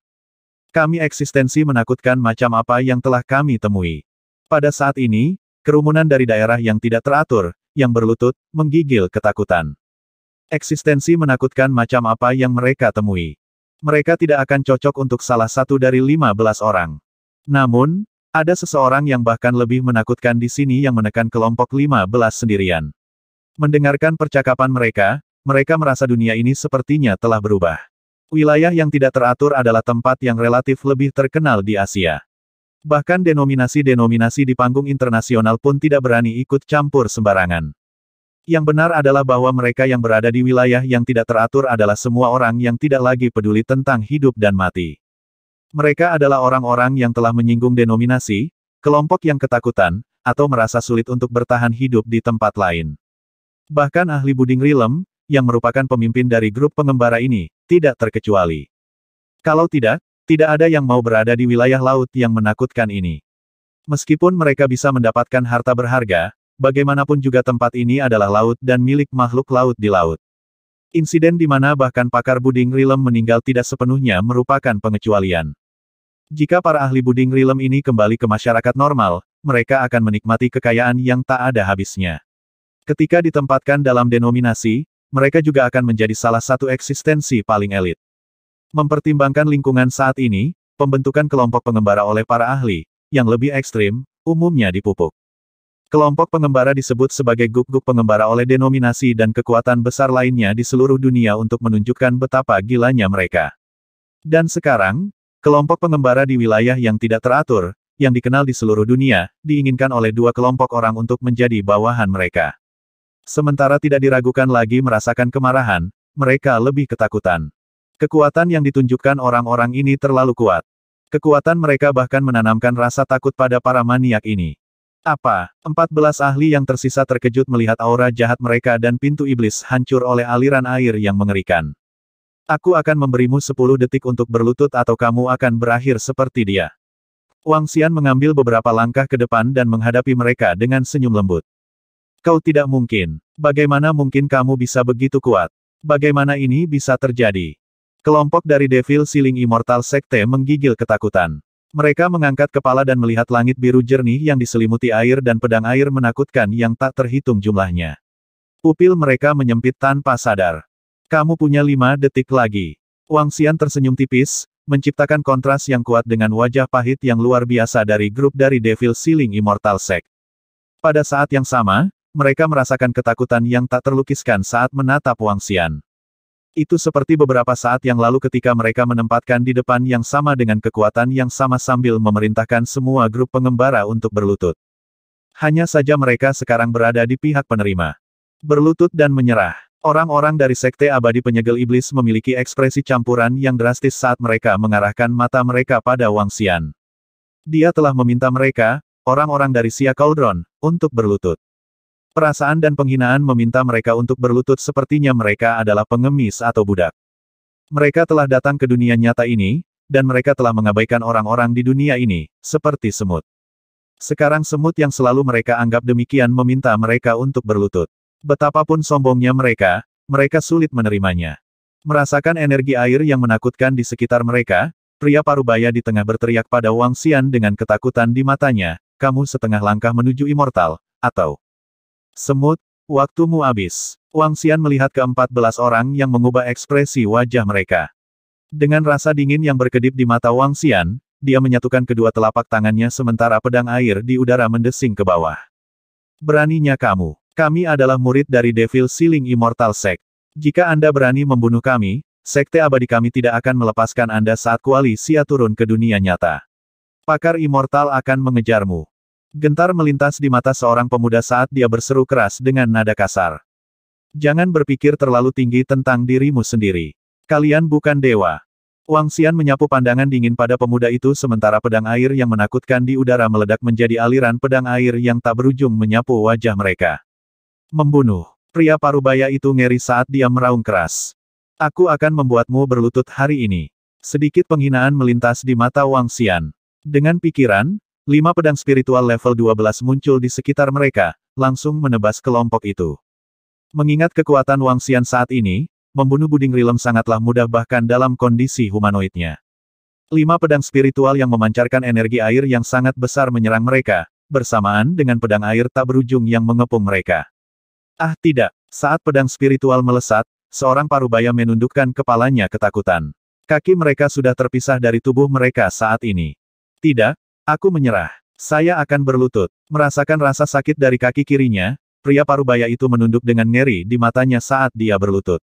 Kami eksistensi menakutkan macam apa yang telah kami temui. Pada saat ini, kerumunan dari daerah yang tidak teratur, yang berlutut, menggigil ketakutan. Eksistensi menakutkan macam apa yang mereka temui. Mereka tidak akan cocok untuk salah satu dari lima belas orang. Namun, ada seseorang yang bahkan lebih menakutkan di sini yang menekan kelompok lima belas sendirian. Mendengarkan percakapan mereka, mereka merasa dunia ini sepertinya telah berubah. Wilayah yang tidak teratur adalah tempat yang relatif lebih terkenal di Asia. Bahkan denominasi-denominasi di panggung internasional pun tidak berani ikut campur sembarangan. Yang benar adalah bahwa mereka yang berada di wilayah yang tidak teratur adalah semua orang yang tidak lagi peduli tentang hidup dan mati. Mereka adalah orang-orang yang telah menyinggung denominasi, kelompok yang ketakutan, atau merasa sulit untuk bertahan hidup di tempat lain. Bahkan ahli Buding Rilem, yang merupakan pemimpin dari grup pengembara ini, tidak terkecuali. Kalau tidak, tidak ada yang mau berada di wilayah laut yang menakutkan ini. Meskipun mereka bisa mendapatkan harta berharga, bagaimanapun juga tempat ini adalah laut dan milik makhluk laut di laut. Insiden di mana bahkan pakar Buding Rilem meninggal tidak sepenuhnya merupakan pengecualian. Jika para ahli Buding Rilem ini kembali ke masyarakat normal, mereka akan menikmati kekayaan yang tak ada habisnya. Ketika ditempatkan dalam denominasi, mereka juga akan menjadi salah satu eksistensi paling elit. Mempertimbangkan lingkungan saat ini, pembentukan kelompok pengembara oleh para ahli, yang lebih ekstrim, umumnya dipupuk. Kelompok pengembara disebut sebagai guk-guk pengembara oleh denominasi dan kekuatan besar lainnya di seluruh dunia untuk menunjukkan betapa gilanya mereka. Dan sekarang, kelompok pengembara di wilayah yang tidak teratur, yang dikenal di seluruh dunia, diinginkan oleh dua kelompok orang untuk menjadi bawahan mereka. Sementara tidak diragukan lagi merasakan kemarahan, mereka lebih ketakutan. Kekuatan yang ditunjukkan orang-orang ini terlalu kuat. Kekuatan mereka bahkan menanamkan rasa takut pada para maniak ini. Apa? 14 ahli yang tersisa terkejut melihat aura jahat mereka dan pintu iblis hancur oleh aliran air yang mengerikan. Aku akan memberimu sepuluh detik untuk berlutut atau kamu akan berakhir seperti dia. Wang Xian mengambil beberapa langkah ke depan dan menghadapi mereka dengan senyum lembut. Kau tidak mungkin. Bagaimana mungkin kamu bisa begitu kuat? Bagaimana ini bisa terjadi? Kelompok dari Devil Siling Immortal Sekte menggigil ketakutan. Mereka mengangkat kepala dan melihat langit biru jernih yang diselimuti air dan pedang air menakutkan yang tak terhitung jumlahnya. Pupil mereka menyempit tanpa sadar. Kamu punya lima detik lagi. Wang Xian tersenyum tipis, menciptakan kontras yang kuat dengan wajah pahit yang luar biasa dari grup dari Devil Siling Immortal Sect. Pada saat yang sama, mereka merasakan ketakutan yang tak terlukiskan saat menatap Wang Xian. Itu seperti beberapa saat yang lalu ketika mereka menempatkan di depan yang sama dengan kekuatan yang sama sambil memerintahkan semua grup pengembara untuk berlutut. Hanya saja mereka sekarang berada di pihak penerima. Berlutut dan menyerah. Orang-orang dari Sekte Abadi Penyegel Iblis memiliki ekspresi campuran yang drastis saat mereka mengarahkan mata mereka pada Wang Xian. Dia telah meminta mereka, orang-orang dari Sia Cauldron, untuk berlutut. Perasaan dan penghinaan meminta mereka untuk berlutut sepertinya mereka adalah pengemis atau budak. Mereka telah datang ke dunia nyata ini, dan mereka telah mengabaikan orang-orang di dunia ini, seperti semut. Sekarang semut yang selalu mereka anggap demikian meminta mereka untuk berlutut. Betapapun sombongnya mereka, mereka sulit menerimanya. Merasakan energi air yang menakutkan di sekitar mereka, pria parubaya di tengah berteriak pada Wang Xian dengan ketakutan di matanya, kamu setengah langkah menuju immortal, atau Semut, waktumu habis. Wang Xian melihat ke belas orang yang mengubah ekspresi wajah mereka. Dengan rasa dingin yang berkedip di mata Wang Xian, dia menyatukan kedua telapak tangannya sementara pedang air di udara mendesing ke bawah. Beraninya kamu. Kami adalah murid dari Devil Sealing Immortal Sect. Jika Anda berani membunuh kami, Sekte Abadi kami tidak akan melepaskan Anda saat kuali sia turun ke dunia nyata. Pakar Immortal akan mengejarmu. Gentar melintas di mata seorang pemuda saat dia berseru keras dengan nada kasar. Jangan berpikir terlalu tinggi tentang dirimu sendiri. Kalian bukan dewa. Wang Xian menyapu pandangan dingin pada pemuda itu sementara pedang air yang menakutkan di udara meledak menjadi aliran pedang air yang tak berujung menyapu wajah mereka. Membunuh. Pria parubaya itu ngeri saat dia meraung keras. Aku akan membuatmu berlutut hari ini. Sedikit penghinaan melintas di mata Wang Xian. Dengan pikiran, Lima pedang spiritual level 12 muncul di sekitar mereka, langsung menebas kelompok itu. Mengingat kekuatan Wang Xian saat ini, membunuh Buding Rilem sangatlah mudah bahkan dalam kondisi humanoidnya. Lima pedang spiritual yang memancarkan energi air yang sangat besar menyerang mereka, bersamaan dengan pedang air tak berujung yang mengepung mereka. Ah tidak, saat pedang spiritual melesat, seorang parubaya menundukkan kepalanya ketakutan. Kaki mereka sudah terpisah dari tubuh mereka saat ini. Tidak, Aku menyerah. Saya akan berlutut. Merasakan rasa sakit dari kaki kirinya, pria parubaya itu menunduk dengan ngeri di matanya saat dia berlutut.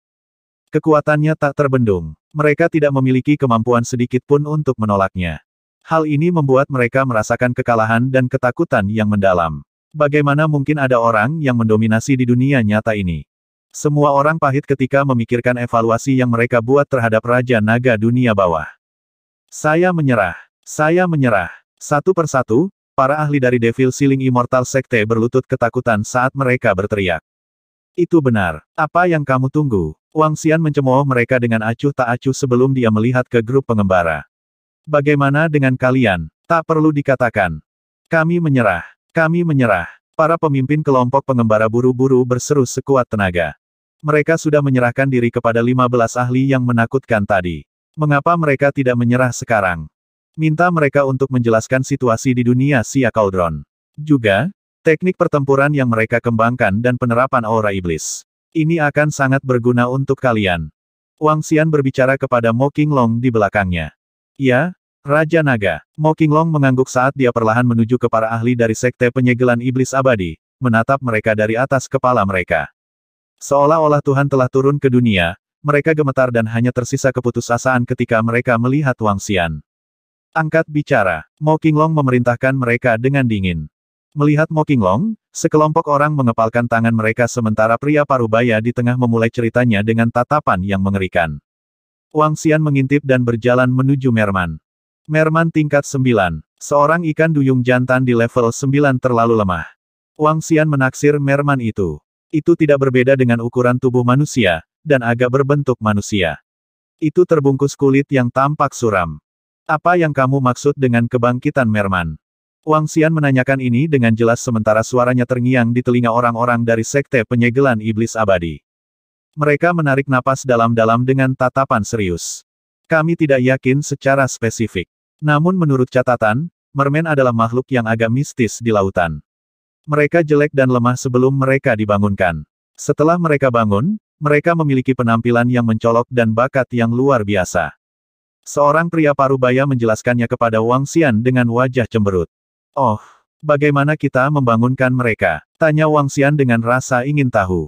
Kekuatannya tak terbendung. Mereka tidak memiliki kemampuan sedikit pun untuk menolaknya. Hal ini membuat mereka merasakan kekalahan dan ketakutan yang mendalam. Bagaimana mungkin ada orang yang mendominasi di dunia nyata ini? Semua orang pahit ketika memikirkan evaluasi yang mereka buat terhadap Raja Naga dunia bawah. Saya menyerah. Saya menyerah. Satu persatu, para ahli dari Devil Siling Immortal Sekte berlutut ketakutan saat mereka berteriak. Itu benar. Apa yang kamu tunggu? Wang Xian mencemooh mereka dengan acuh tak acuh sebelum dia melihat ke grup pengembara. Bagaimana dengan kalian? Tak perlu dikatakan. Kami menyerah. Kami menyerah. Para pemimpin kelompok pengembara buru-buru berseru sekuat tenaga. Mereka sudah menyerahkan diri kepada 15 ahli yang menakutkan tadi. Mengapa mereka tidak menyerah sekarang? Minta mereka untuk menjelaskan situasi di dunia Sia Cauldron. Juga, teknik pertempuran yang mereka kembangkan dan penerapan aura iblis. Ini akan sangat berguna untuk kalian. Wang Xian berbicara kepada Mo Qinglong di belakangnya. Ya, Raja Naga. Mo Qinglong mengangguk saat dia perlahan menuju ke para ahli dari Sekte Penyegelan Iblis Abadi, menatap mereka dari atas kepala mereka. Seolah-olah Tuhan telah turun ke dunia, mereka gemetar dan hanya tersisa keputusasaan ketika mereka melihat Wang Xian. Angkat bicara, Mo Qinglong memerintahkan mereka dengan dingin. Melihat Mo Qinglong, sekelompok orang mengepalkan tangan mereka sementara pria parubaya di tengah memulai ceritanya dengan tatapan yang mengerikan. Wang Xian mengintip dan berjalan menuju Merman. Merman tingkat 9. Seorang ikan duyung jantan di level 9 terlalu lemah. Wang Xian menaksir Merman itu. Itu tidak berbeda dengan ukuran tubuh manusia, dan agak berbentuk manusia. Itu terbungkus kulit yang tampak suram. Apa yang kamu maksud dengan kebangkitan Merman? Wang Xian menanyakan ini dengan jelas sementara suaranya terngiang di telinga orang-orang dari Sekte Penyegelan Iblis Abadi. Mereka menarik napas dalam-dalam dengan tatapan serius. Kami tidak yakin secara spesifik. Namun menurut catatan, mermen adalah makhluk yang agak mistis di lautan. Mereka jelek dan lemah sebelum mereka dibangunkan. Setelah mereka bangun, mereka memiliki penampilan yang mencolok dan bakat yang luar biasa. Seorang pria parubaya menjelaskannya kepada Wang Xian dengan wajah cemberut. Oh, bagaimana kita membangunkan mereka? Tanya Wang Xian dengan rasa ingin tahu.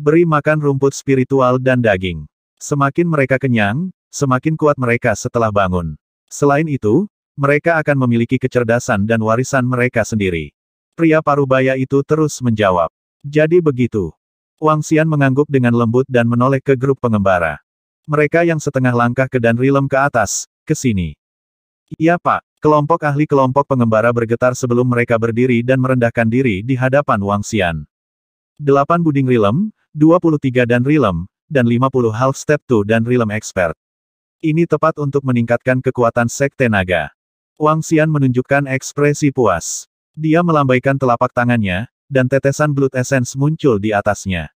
Beri makan rumput spiritual dan daging. Semakin mereka kenyang, semakin kuat mereka setelah bangun. Selain itu, mereka akan memiliki kecerdasan dan warisan mereka sendiri. Pria parubaya itu terus menjawab. Jadi begitu. Wang Xian mengangguk dengan lembut dan menoleh ke grup pengembara. Mereka yang setengah langkah ke dan rilem ke atas, ke sini. Iya pak, kelompok ahli kelompok pengembara bergetar sebelum mereka berdiri dan merendahkan diri di hadapan Wang Xian. Delapan buding rilem, 23 dan rilem, dan 50 half step two dan rilem expert. Ini tepat untuk meningkatkan kekuatan sekte naga. Wang Xian menunjukkan ekspresi puas. Dia melambaikan telapak tangannya, dan tetesan blood essence muncul di atasnya.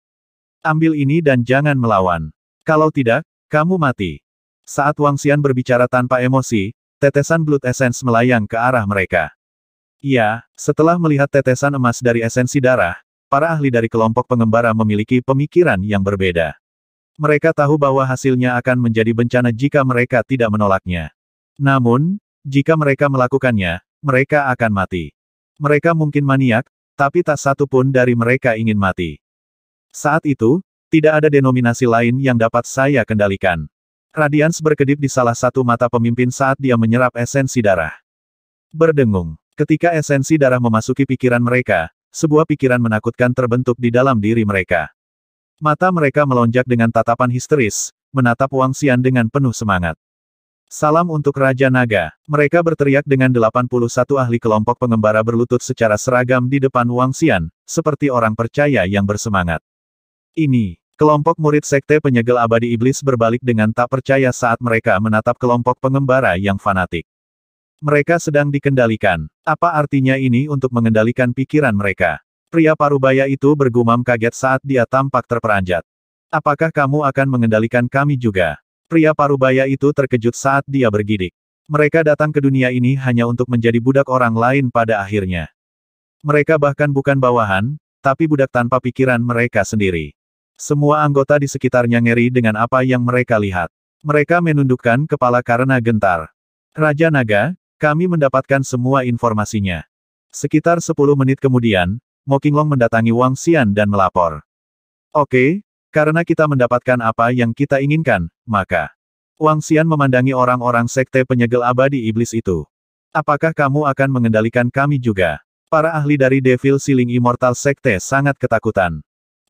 Ambil ini dan jangan melawan. Kalau tidak, kamu mati. Saat Wang Xian berbicara tanpa emosi, tetesan blood essence melayang ke arah mereka. Ya, setelah melihat tetesan emas dari esensi darah, para ahli dari kelompok pengembara memiliki pemikiran yang berbeda. Mereka tahu bahwa hasilnya akan menjadi bencana jika mereka tidak menolaknya. Namun, jika mereka melakukannya, mereka akan mati. Mereka mungkin maniak, tapi tak satu pun dari mereka ingin mati. Saat itu, tidak ada denominasi lain yang dapat saya kendalikan. Radians berkedip di salah satu mata pemimpin saat dia menyerap esensi darah. Berdengung. Ketika esensi darah memasuki pikiran mereka, sebuah pikiran menakutkan terbentuk di dalam diri mereka. Mata mereka melonjak dengan tatapan histeris, menatap Wang Xian dengan penuh semangat. Salam untuk Raja Naga. Mereka berteriak dengan 81 ahli kelompok pengembara berlutut secara seragam di depan Wang Xian, seperti orang percaya yang bersemangat. Ini, Kelompok murid Sekte Penyegel Abadi Iblis berbalik dengan tak percaya saat mereka menatap kelompok pengembara yang fanatik. Mereka sedang dikendalikan. Apa artinya ini untuk mengendalikan pikiran mereka? Pria parubaya itu bergumam kaget saat dia tampak terperanjat. Apakah kamu akan mengendalikan kami juga? Pria parubaya itu terkejut saat dia bergidik. Mereka datang ke dunia ini hanya untuk menjadi budak orang lain pada akhirnya. Mereka bahkan bukan bawahan, tapi budak tanpa pikiran mereka sendiri. Semua anggota di sekitarnya ngeri dengan apa yang mereka lihat. Mereka menundukkan kepala karena gentar. Raja Naga, kami mendapatkan semua informasinya. Sekitar 10 menit kemudian, Mokinglong mendatangi Wang Xian dan melapor. Oke, karena kita mendapatkan apa yang kita inginkan, maka... Wang Xian memandangi orang-orang sekte penyegel abadi iblis itu. Apakah kamu akan mengendalikan kami juga? Para ahli dari Devil Siling Immortal Sekte sangat ketakutan.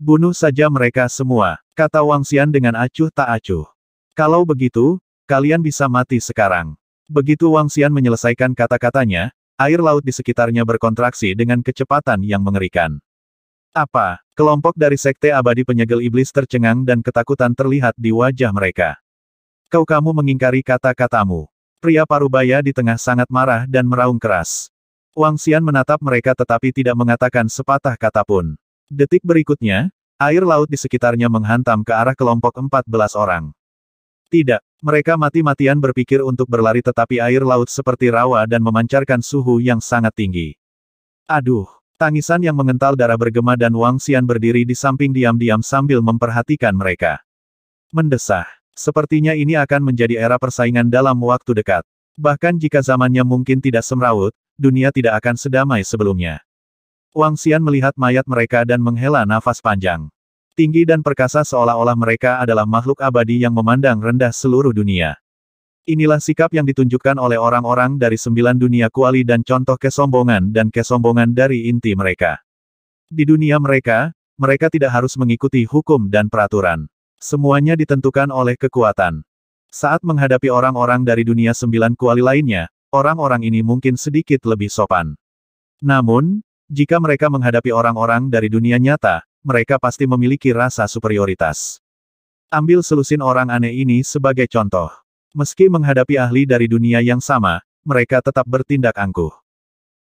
Bunuh saja mereka semua, kata Wang Xian dengan acuh tak acuh. Kalau begitu, kalian bisa mati sekarang. Begitu Wang Xian menyelesaikan kata-katanya, air laut di sekitarnya berkontraksi dengan kecepatan yang mengerikan. Apa? Kelompok dari Sekte Abadi Penyegel Iblis tercengang dan ketakutan terlihat di wajah mereka. Kau kamu mengingkari kata-katamu. Pria parubaya di tengah sangat marah dan meraung keras. Wang Xian menatap mereka tetapi tidak mengatakan sepatah kata pun. Detik berikutnya, air laut di sekitarnya menghantam ke arah kelompok 14 orang. Tidak, mereka mati-matian berpikir untuk berlari tetapi air laut seperti rawa dan memancarkan suhu yang sangat tinggi. Aduh, tangisan yang mengental darah bergema dan Wang Xian berdiri di samping diam-diam sambil memperhatikan mereka. Mendesah, sepertinya ini akan menjadi era persaingan dalam waktu dekat. Bahkan jika zamannya mungkin tidak semrawut, dunia tidak akan sedamai sebelumnya. Wang Xian melihat mayat mereka dan menghela nafas panjang. Tinggi dan perkasa seolah-olah mereka adalah makhluk abadi yang memandang rendah seluruh dunia. Inilah sikap yang ditunjukkan oleh orang-orang dari sembilan dunia kuali dan contoh kesombongan dan kesombongan dari inti mereka. Di dunia mereka, mereka tidak harus mengikuti hukum dan peraturan. Semuanya ditentukan oleh kekuatan. Saat menghadapi orang-orang dari dunia sembilan kuali lainnya, orang-orang ini mungkin sedikit lebih sopan. Namun, jika mereka menghadapi orang-orang dari dunia nyata, mereka pasti memiliki rasa superioritas. Ambil selusin orang aneh ini sebagai contoh. Meski menghadapi ahli dari dunia yang sama, mereka tetap bertindak angkuh.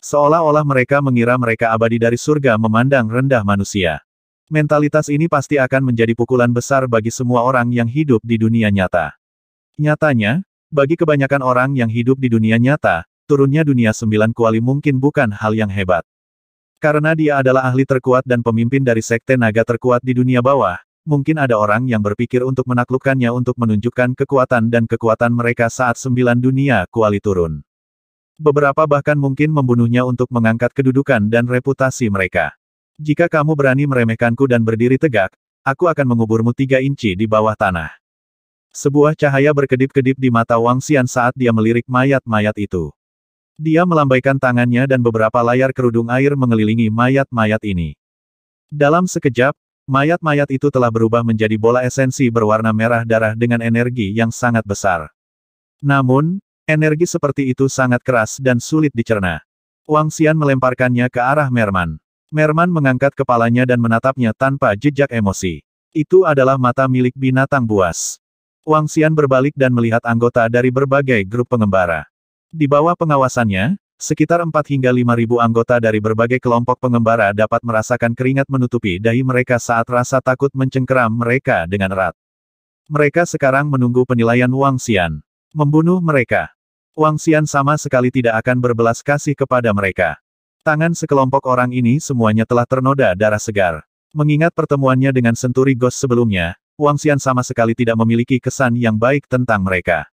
Seolah-olah mereka mengira mereka abadi dari surga memandang rendah manusia. Mentalitas ini pasti akan menjadi pukulan besar bagi semua orang yang hidup di dunia nyata. Nyatanya, bagi kebanyakan orang yang hidup di dunia nyata, turunnya dunia sembilan kuali mungkin bukan hal yang hebat. Karena dia adalah ahli terkuat dan pemimpin dari sekte naga terkuat di dunia bawah, mungkin ada orang yang berpikir untuk menaklukkannya untuk menunjukkan kekuatan dan kekuatan mereka saat sembilan dunia kuali turun. Beberapa bahkan mungkin membunuhnya untuk mengangkat kedudukan dan reputasi mereka. Jika kamu berani meremehkanku dan berdiri tegak, aku akan menguburmu tiga inci di bawah tanah. Sebuah cahaya berkedip-kedip di mata Wang Xian saat dia melirik mayat-mayat itu. Dia melambaikan tangannya dan beberapa layar kerudung air mengelilingi mayat-mayat ini. Dalam sekejap, mayat-mayat itu telah berubah menjadi bola esensi berwarna merah darah dengan energi yang sangat besar. Namun, energi seperti itu sangat keras dan sulit dicerna. Wang Xian melemparkannya ke arah Merman. Merman mengangkat kepalanya dan menatapnya tanpa jejak emosi. Itu adalah mata milik binatang buas. Wang Xian berbalik dan melihat anggota dari berbagai grup pengembara. Di bawah pengawasannya, sekitar 4 hingga ribu anggota dari berbagai kelompok pengembara dapat merasakan keringat menutupi dahi mereka saat rasa takut mencengkeram mereka dengan erat. Mereka sekarang menunggu penilaian Wang Xian. Membunuh mereka. Wang Xian sama sekali tidak akan berbelas kasih kepada mereka. Tangan sekelompok orang ini semuanya telah ternoda darah segar. Mengingat pertemuannya dengan Senturi Ghost sebelumnya, Wang Xian sama sekali tidak memiliki kesan yang baik tentang mereka.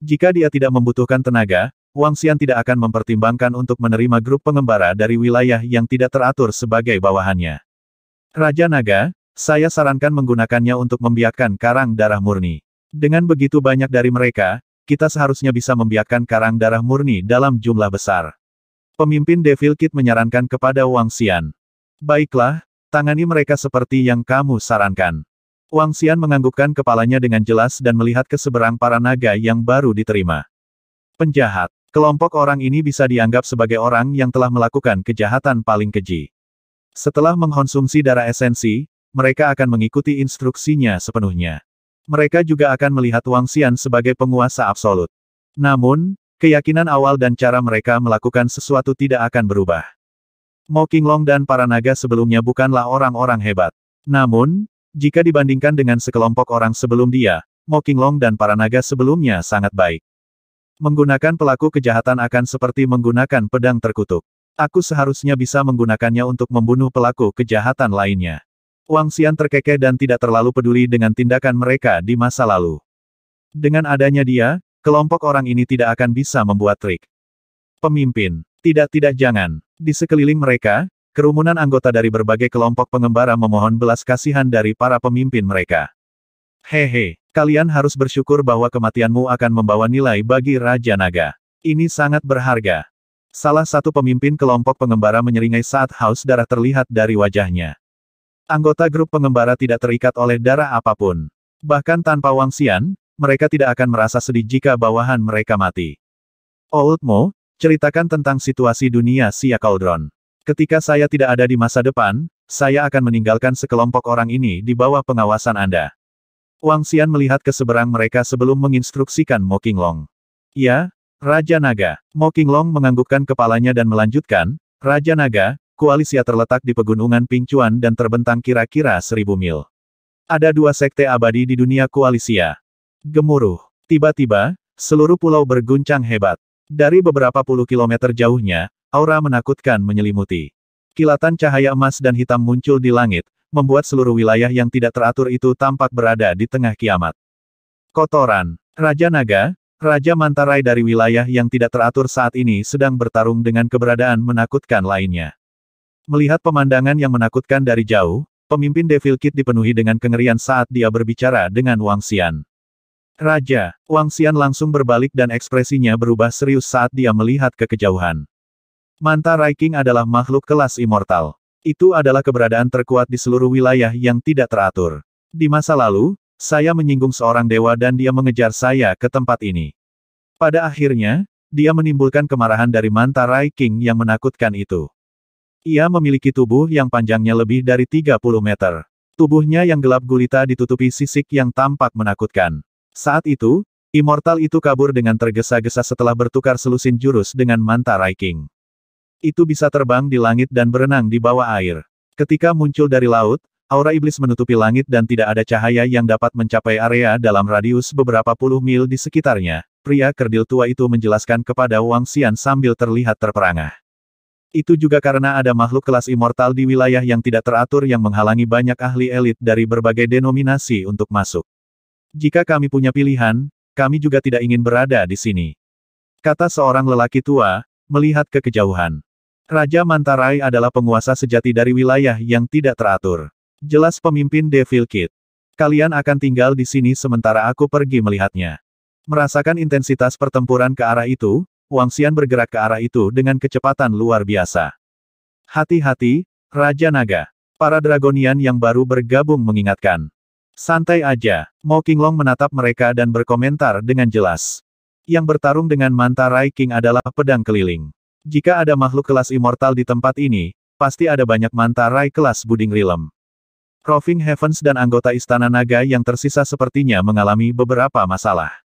Jika dia tidak membutuhkan tenaga, Wang Xian tidak akan mempertimbangkan untuk menerima grup pengembara dari wilayah yang tidak teratur sebagai bawahannya. Raja Naga, saya sarankan menggunakannya untuk membiakkan karang darah murni. Dengan begitu banyak dari mereka, kita seharusnya bisa membiakkan karang darah murni dalam jumlah besar. Pemimpin Devil Kid menyarankan kepada Wang Xian. Baiklah, tangani mereka seperti yang kamu sarankan. Wang Xian menganggukkan kepalanya dengan jelas dan melihat ke seberang para naga yang baru diterima. Penjahat. Kelompok orang ini bisa dianggap sebagai orang yang telah melakukan kejahatan paling keji. Setelah mengkonsumsi darah esensi, mereka akan mengikuti instruksinya sepenuhnya. Mereka juga akan melihat Wang Xian sebagai penguasa absolut. Namun, keyakinan awal dan cara mereka melakukan sesuatu tidak akan berubah. Mo Qinglong dan para naga sebelumnya bukanlah orang-orang hebat. Namun, jika dibandingkan dengan sekelompok orang sebelum dia, Mo Long dan para naga sebelumnya sangat baik. Menggunakan pelaku kejahatan akan seperti menggunakan pedang terkutuk. Aku seharusnya bisa menggunakannya untuk membunuh pelaku kejahatan lainnya. Wang Xian terkekeh dan tidak terlalu peduli dengan tindakan mereka di masa lalu. Dengan adanya dia, kelompok orang ini tidak akan bisa membuat trik. Pemimpin, tidak-tidak jangan. Di sekeliling mereka, Kerumunan anggota dari berbagai kelompok pengembara memohon belas kasihan dari para pemimpin mereka. Hehe, kalian harus bersyukur bahwa kematianmu akan membawa nilai bagi Raja Naga. Ini sangat berharga. Salah satu pemimpin kelompok pengembara menyeringai saat haus darah terlihat dari wajahnya. Anggota grup pengembara tidak terikat oleh darah apapun. Bahkan tanpa Wang wangsian, mereka tidak akan merasa sedih jika bawahan mereka mati. Old Mo, ceritakan tentang situasi dunia Sia Cauldron. Ketika saya tidak ada di masa depan, saya akan meninggalkan sekelompok orang ini di bawah pengawasan Anda. Wang Xian melihat ke seberang mereka sebelum menginstruksikan Mo Qinglong. Ya, Raja Naga. Mo Qinglong menganggukkan kepalanya dan melanjutkan, Raja Naga, Koalisi terletak di pegunungan Pingcuan dan terbentang kira-kira seribu mil. Ada dua sekte abadi di dunia Koalisi. Gemuruh. Tiba-tiba, seluruh pulau berguncang hebat. Dari beberapa puluh kilometer jauhnya, Aura menakutkan menyelimuti. Kilatan cahaya emas dan hitam muncul di langit, membuat seluruh wilayah yang tidak teratur itu tampak berada di tengah kiamat. Kotoran. Raja Naga, Raja Mantarai dari wilayah yang tidak teratur saat ini sedang bertarung dengan keberadaan menakutkan lainnya. Melihat pemandangan yang menakutkan dari jauh, pemimpin Devil Kid dipenuhi dengan kengerian saat dia berbicara dengan Wang Xian. Raja, Wang Xian langsung berbalik dan ekspresinya berubah serius saat dia melihat ke kejauhan. Manta Raiking adalah makhluk kelas immortal. Itu adalah keberadaan terkuat di seluruh wilayah yang tidak teratur. Di masa lalu, saya menyinggung seorang dewa dan dia mengejar saya ke tempat ini. Pada akhirnya, dia menimbulkan kemarahan dari Manta Raiking yang menakutkan itu. Ia memiliki tubuh yang panjangnya lebih dari 30 meter. Tubuhnya yang gelap gulita ditutupi sisik yang tampak menakutkan. Saat itu, Immortal itu kabur dengan tergesa-gesa setelah bertukar selusin jurus dengan Manta Raiking. Itu bisa terbang di langit dan berenang di bawah air. Ketika muncul dari laut, aura iblis menutupi langit dan tidak ada cahaya yang dapat mencapai area dalam radius beberapa puluh mil di sekitarnya. Pria kerdil tua itu menjelaskan kepada Wang Xian sambil terlihat terperangah. Itu juga karena ada makhluk kelas immortal di wilayah yang tidak teratur yang menghalangi banyak ahli elit dari berbagai denominasi untuk masuk. Jika kami punya pilihan, kami juga tidak ingin berada di sini. Kata seorang lelaki tua, melihat ke kejauhan. Raja Mantarai adalah penguasa sejati dari wilayah yang tidak teratur. Jelas pemimpin Devil Kid. Kalian akan tinggal di sini sementara aku pergi melihatnya. Merasakan intensitas pertempuran ke arah itu, Wang Xian bergerak ke arah itu dengan kecepatan luar biasa. Hati-hati, Raja Naga. Para Dragonian yang baru bergabung mengingatkan. Santai aja, Mo Qinglong menatap mereka dan berkomentar dengan jelas. Yang bertarung dengan Mantarai King adalah pedang keliling. Jika ada makhluk kelas immortal di tempat ini, pasti ada banyak manta rai kelas Buding Rilem. Roving Heavens dan anggota Istana Naga yang tersisa sepertinya mengalami beberapa masalah.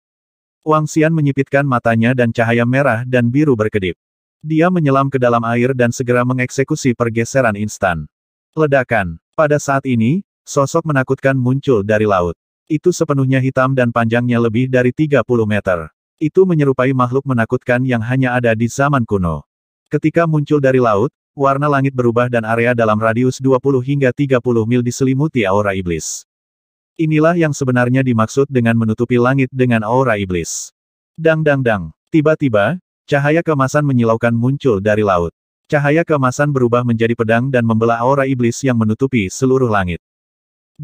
Wang Xian menyipitkan matanya dan cahaya merah dan biru berkedip. Dia menyelam ke dalam air dan segera mengeksekusi pergeseran instan. Ledakan. Pada saat ini, sosok menakutkan muncul dari laut. Itu sepenuhnya hitam dan panjangnya lebih dari 30 meter. Itu menyerupai makhluk menakutkan yang hanya ada di zaman kuno. Ketika muncul dari laut, warna langit berubah dan area dalam radius 20 hingga 30 mil diselimuti aura iblis. Inilah yang sebenarnya dimaksud dengan menutupi langit dengan aura iblis. Dang dang dang. Tiba-tiba, cahaya kemasan menyilaukan muncul dari laut. Cahaya kemasan berubah menjadi pedang dan membelah aura iblis yang menutupi seluruh langit.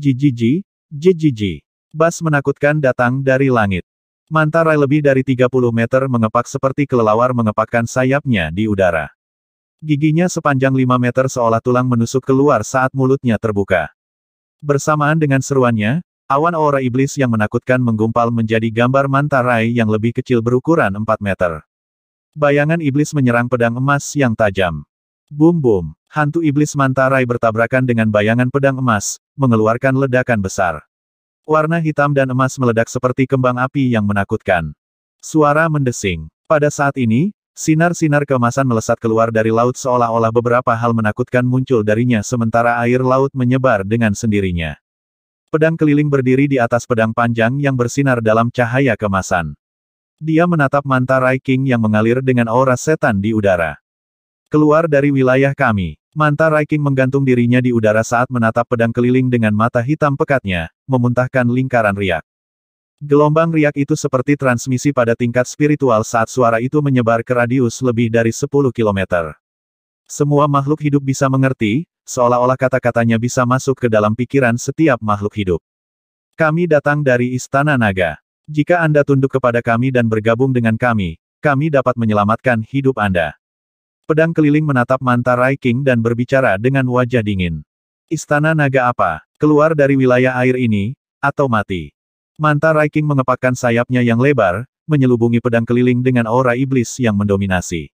Jijiji, jijiji. Bas menakutkan datang dari langit. Manta lebih dari 30 meter mengepak seperti kelelawar mengepakkan sayapnya di udara. Giginya sepanjang 5 meter seolah tulang menusuk keluar saat mulutnya terbuka. Bersamaan dengan seruannya, awan aura iblis yang menakutkan menggumpal menjadi gambar Manta yang lebih kecil berukuran 4 meter. Bayangan iblis menyerang pedang emas yang tajam. Bum bum, hantu iblis mantarai bertabrakan dengan bayangan pedang emas, mengeluarkan ledakan besar. Warna hitam dan emas meledak seperti kembang api yang menakutkan. Suara mendesing. Pada saat ini, sinar-sinar kemasan melesat keluar dari laut seolah-olah beberapa hal menakutkan muncul darinya sementara air laut menyebar dengan sendirinya. Pedang keliling berdiri di atas pedang panjang yang bersinar dalam cahaya kemasan. Dia menatap manta Rai King yang mengalir dengan aura setan di udara. Keluar dari wilayah kami. Manta Raiking menggantung dirinya di udara saat menatap pedang keliling dengan mata hitam pekatnya, memuntahkan lingkaran riak. Gelombang riak itu seperti transmisi pada tingkat spiritual saat suara itu menyebar ke radius lebih dari 10 km. Semua makhluk hidup bisa mengerti, seolah-olah kata-katanya bisa masuk ke dalam pikiran setiap makhluk hidup. Kami datang dari Istana Naga. Jika Anda tunduk kepada kami dan bergabung dengan kami, kami dapat menyelamatkan hidup Anda. Pedang keliling menatap manta Rai King dan berbicara dengan wajah dingin. Istana naga apa? Keluar dari wilayah air ini, atau mati? Manta Rai King mengepakkan sayapnya yang lebar, menyelubungi pedang keliling dengan aura iblis yang mendominasi.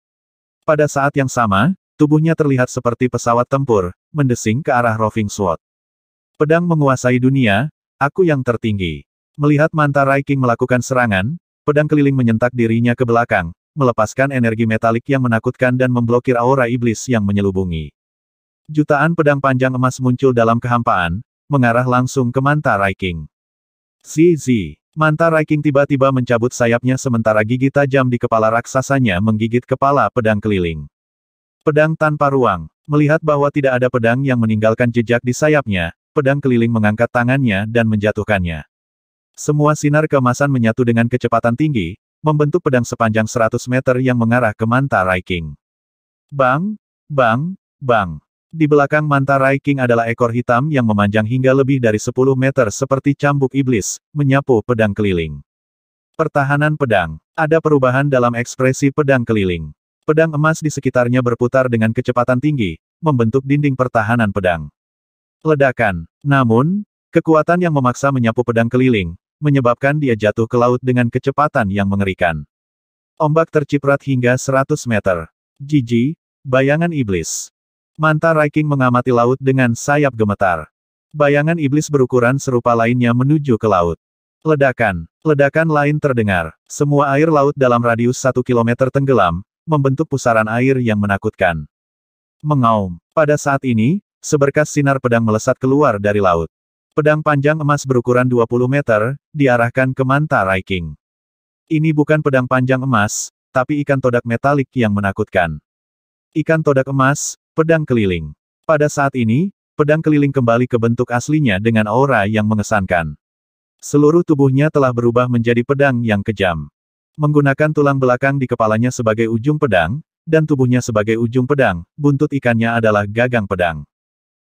Pada saat yang sama, tubuhnya terlihat seperti pesawat tempur, mendesing ke arah Roving Sword. Pedang menguasai dunia, aku yang tertinggi. Melihat Manta Rai King melakukan serangan, pedang keliling menyentak dirinya ke belakang, melepaskan energi metalik yang menakutkan dan memblokir aura iblis yang menyelubungi. Jutaan pedang panjang emas muncul dalam kehampaan, mengarah langsung ke Manta Raiking. Zizi, Manta Raiking tiba-tiba mencabut sayapnya sementara gigi tajam di kepala raksasanya menggigit kepala pedang keliling. Pedang tanpa ruang, melihat bahwa tidak ada pedang yang meninggalkan jejak di sayapnya, pedang keliling mengangkat tangannya dan menjatuhkannya. Semua sinar kemasan menyatu dengan kecepatan tinggi, membentuk pedang sepanjang 100 meter yang mengarah ke Manta Rai King. Bang, bang, bang. Di belakang Manta Rai King adalah ekor hitam yang memanjang hingga lebih dari 10 meter seperti cambuk iblis, menyapu pedang keliling. Pertahanan pedang. Ada perubahan dalam ekspresi pedang keliling. Pedang emas di sekitarnya berputar dengan kecepatan tinggi, membentuk dinding pertahanan pedang. Ledakan. Namun, kekuatan yang memaksa menyapu pedang keliling, menyebabkan dia jatuh ke laut dengan kecepatan yang mengerikan. Ombak terciprat hingga 100 meter. Jiji, bayangan iblis. Manta Raiking mengamati laut dengan sayap gemetar. Bayangan iblis berukuran serupa lainnya menuju ke laut. Ledakan. Ledakan lain terdengar. Semua air laut dalam radius 1 km tenggelam, membentuk pusaran air yang menakutkan. Mengaum. Pada saat ini, seberkas sinar pedang melesat keluar dari laut. Pedang panjang emas berukuran 20 meter, diarahkan ke Manta Raiking. Ini bukan pedang panjang emas, tapi ikan todak metalik yang menakutkan. Ikan todak emas, pedang keliling. Pada saat ini, pedang keliling kembali ke bentuk aslinya dengan aura yang mengesankan. Seluruh tubuhnya telah berubah menjadi pedang yang kejam. Menggunakan tulang belakang di kepalanya sebagai ujung pedang, dan tubuhnya sebagai ujung pedang, buntut ikannya adalah gagang pedang.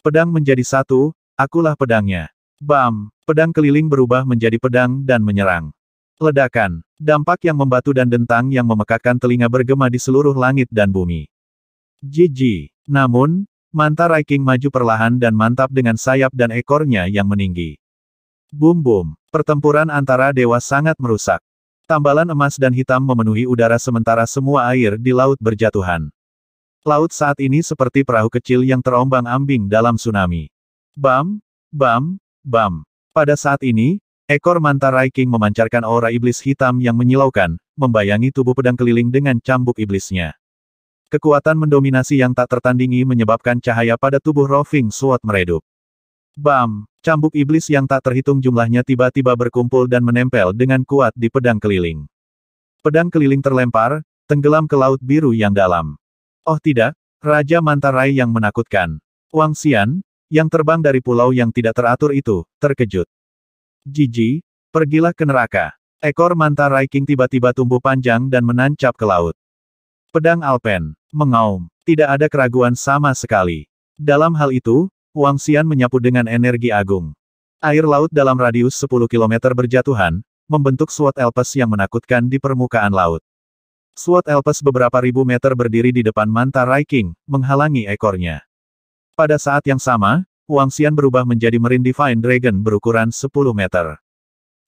Pedang menjadi satu, Akulah pedangnya. Bam! Pedang keliling berubah menjadi pedang dan menyerang. Ledakan. Dampak yang membatu dan dentang yang memekakan telinga bergema di seluruh langit dan bumi. Jiji. Namun, manta Raiking maju perlahan dan mantap dengan sayap dan ekornya yang meninggi. Bum-bum. Pertempuran antara dewa sangat merusak. Tambalan emas dan hitam memenuhi udara sementara semua air di laut berjatuhan. Laut saat ini seperti perahu kecil yang terombang ambing dalam tsunami. Bam, bam, bam. Pada saat ini, ekor manta King memancarkan aura iblis hitam yang menyilaukan, membayangi tubuh pedang keliling dengan cambuk iblisnya. Kekuatan mendominasi yang tak tertandingi menyebabkan cahaya pada tubuh Roving suat meredup. Bam, cambuk iblis yang tak terhitung jumlahnya tiba-tiba berkumpul dan menempel dengan kuat di pedang keliling. Pedang keliling terlempar, tenggelam ke laut biru yang dalam. Oh tidak, Raja Mantarai yang menakutkan. Wang Xian, yang terbang dari pulau yang tidak teratur itu, terkejut. Jiji, pergilah ke neraka. Ekor manta Raiking tiba-tiba tumbuh panjang dan menancap ke laut. Pedang Alpen, mengaum, tidak ada keraguan sama sekali. Dalam hal itu, Wang Xian menyapu dengan energi agung. Air laut dalam radius 10 km berjatuhan, membentuk SWAT Elpes yang menakutkan di permukaan laut. SWAT Elpes beberapa ribu meter berdiri di depan manta Raiking, menghalangi ekornya. Pada saat yang sama, Wang Xian berubah menjadi Marine Divine Dragon berukuran 10 meter.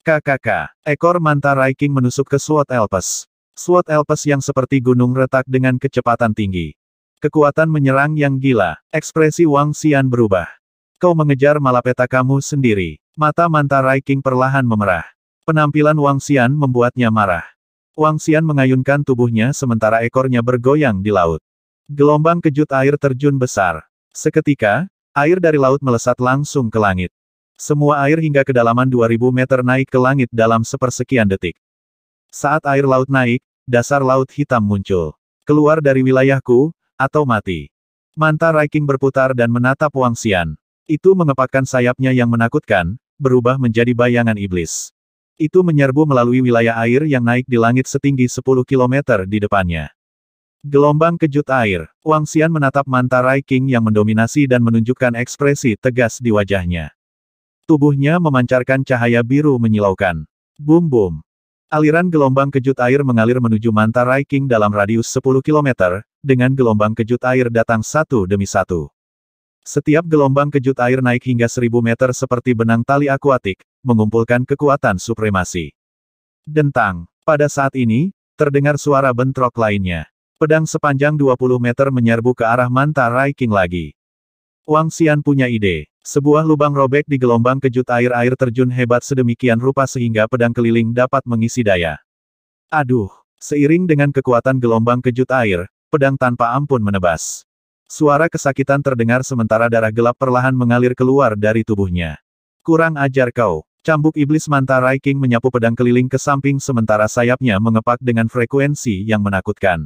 KKK, ekor manta Raiking menusuk ke Sword Elpes. Sword Elpes yang seperti gunung retak dengan kecepatan tinggi. Kekuatan menyerang yang gila, ekspresi Wang Xian berubah. Kau mengejar malapeta kamu sendiri. Mata manta Raiking perlahan memerah. Penampilan Wang Xian membuatnya marah. Wang Xian mengayunkan tubuhnya sementara ekornya bergoyang di laut. Gelombang kejut air terjun besar. Seketika, air dari laut melesat langsung ke langit. Semua air hingga kedalaman 2000 meter naik ke langit dalam sepersekian detik. Saat air laut naik, dasar laut hitam muncul. Keluar dari wilayahku, atau mati. Manta Raiking berputar dan menatap Wang Xian. Itu mengepakkan sayapnya yang menakutkan, berubah menjadi bayangan iblis. Itu menyerbu melalui wilayah air yang naik di langit setinggi 10 km di depannya. Gelombang kejut air. Wang Xian menatap mantarai King yang mendominasi dan menunjukkan ekspresi tegas di wajahnya. Tubuhnya memancarkan cahaya biru menyilaukan. Bum bum. Aliran gelombang kejut air mengalir menuju mantarai King dalam radius 10 km, dengan gelombang kejut air datang satu demi satu. Setiap gelombang kejut air naik hingga 1000 meter seperti benang tali akuatik, mengumpulkan kekuatan supremasi. Dentang. Pada saat ini, terdengar suara bentrok lainnya. Pedang sepanjang 20 meter menyerbu ke arah Manta Rai King lagi. Wang Xian punya ide. Sebuah lubang robek di gelombang kejut air-air terjun hebat sedemikian rupa sehingga pedang keliling dapat mengisi daya. Aduh, seiring dengan kekuatan gelombang kejut air, pedang tanpa ampun menebas. Suara kesakitan terdengar sementara darah gelap perlahan mengalir keluar dari tubuhnya. Kurang ajar kau. Cambuk iblis manta Rai King menyapu pedang keliling ke samping sementara sayapnya mengepak dengan frekuensi yang menakutkan.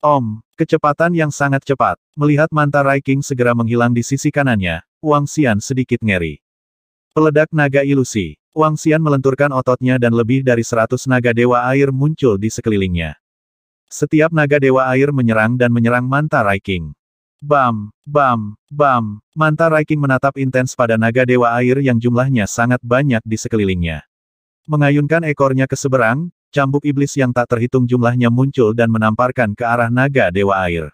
Om, kecepatan yang sangat cepat. Melihat manta Raiking segera menghilang di sisi kanannya, Wang Xian sedikit ngeri. Peledak naga ilusi. Wang Xian melenturkan ototnya dan lebih dari seratus naga dewa air muncul di sekelilingnya. Setiap naga dewa air menyerang dan menyerang Manta Raiking. Bam, bam, bam, Manta Raiking menatap intens pada naga dewa air yang jumlahnya sangat banyak di sekelilingnya. Mengayunkan ekornya ke seberang, Cambuk iblis yang tak terhitung jumlahnya muncul dan menamparkan ke arah naga Dewa Air.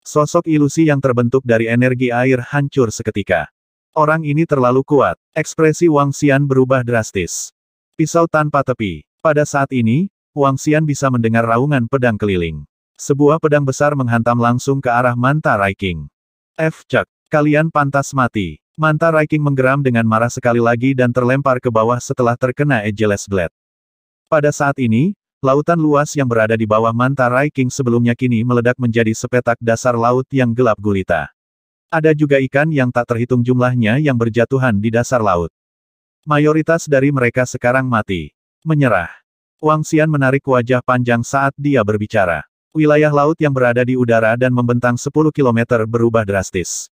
Sosok ilusi yang terbentuk dari energi air hancur seketika. Orang ini terlalu kuat. Ekspresi Wang Xian berubah drastis. Pisau tanpa tepi. Pada saat ini, Wang Xian bisa mendengar raungan pedang keliling. Sebuah pedang besar menghantam langsung ke arah Manta Raiking. F. Chuck, Kalian pantas mati. Manta Raiking menggeram dengan marah sekali lagi dan terlempar ke bawah setelah terkena Ejeles Blade. Pada saat ini, lautan luas yang berada di bawah manta Rai King sebelumnya kini meledak menjadi sepetak dasar laut yang gelap gulita. Ada juga ikan yang tak terhitung jumlahnya yang berjatuhan di dasar laut. Mayoritas dari mereka sekarang mati. Menyerah. Wang Xian menarik wajah panjang saat dia berbicara. Wilayah laut yang berada di udara dan membentang 10 km berubah drastis.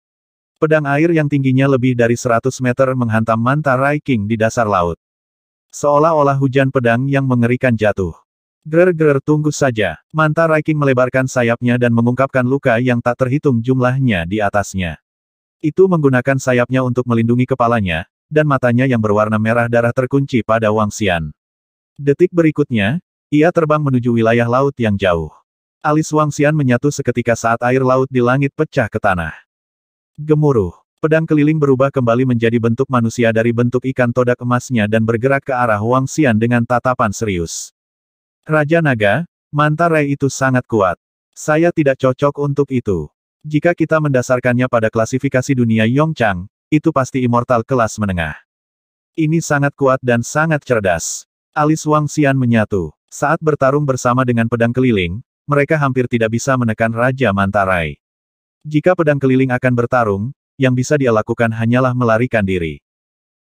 Pedang air yang tingginya lebih dari 100 meter menghantam manta Rai King di dasar laut. Seolah-olah hujan pedang yang mengerikan jatuh. Ger-ger tunggu saja. Manta Raiking melebarkan sayapnya dan mengungkapkan luka yang tak terhitung jumlahnya di atasnya. Itu menggunakan sayapnya untuk melindungi kepalanya, dan matanya yang berwarna merah darah terkunci pada Wang Xian. Detik berikutnya, ia terbang menuju wilayah laut yang jauh. Alis Wang Xian menyatu seketika saat air laut di langit pecah ke tanah. Gemuruh. Pedang keliling berubah kembali menjadi bentuk manusia dari bentuk ikan todak emasnya dan bergerak ke arah Wang Xian dengan tatapan serius. Raja Naga, Mantarai itu sangat kuat. Saya tidak cocok untuk itu. Jika kita mendasarkannya pada klasifikasi dunia Yongchang, itu pasti immortal kelas menengah. Ini sangat kuat dan sangat cerdas. Alis Wang Xian menyatu. Saat bertarung bersama dengan pedang keliling, mereka hampir tidak bisa menekan Raja Mantarai. Jika pedang keliling akan bertarung, yang bisa dia lakukan hanyalah melarikan diri.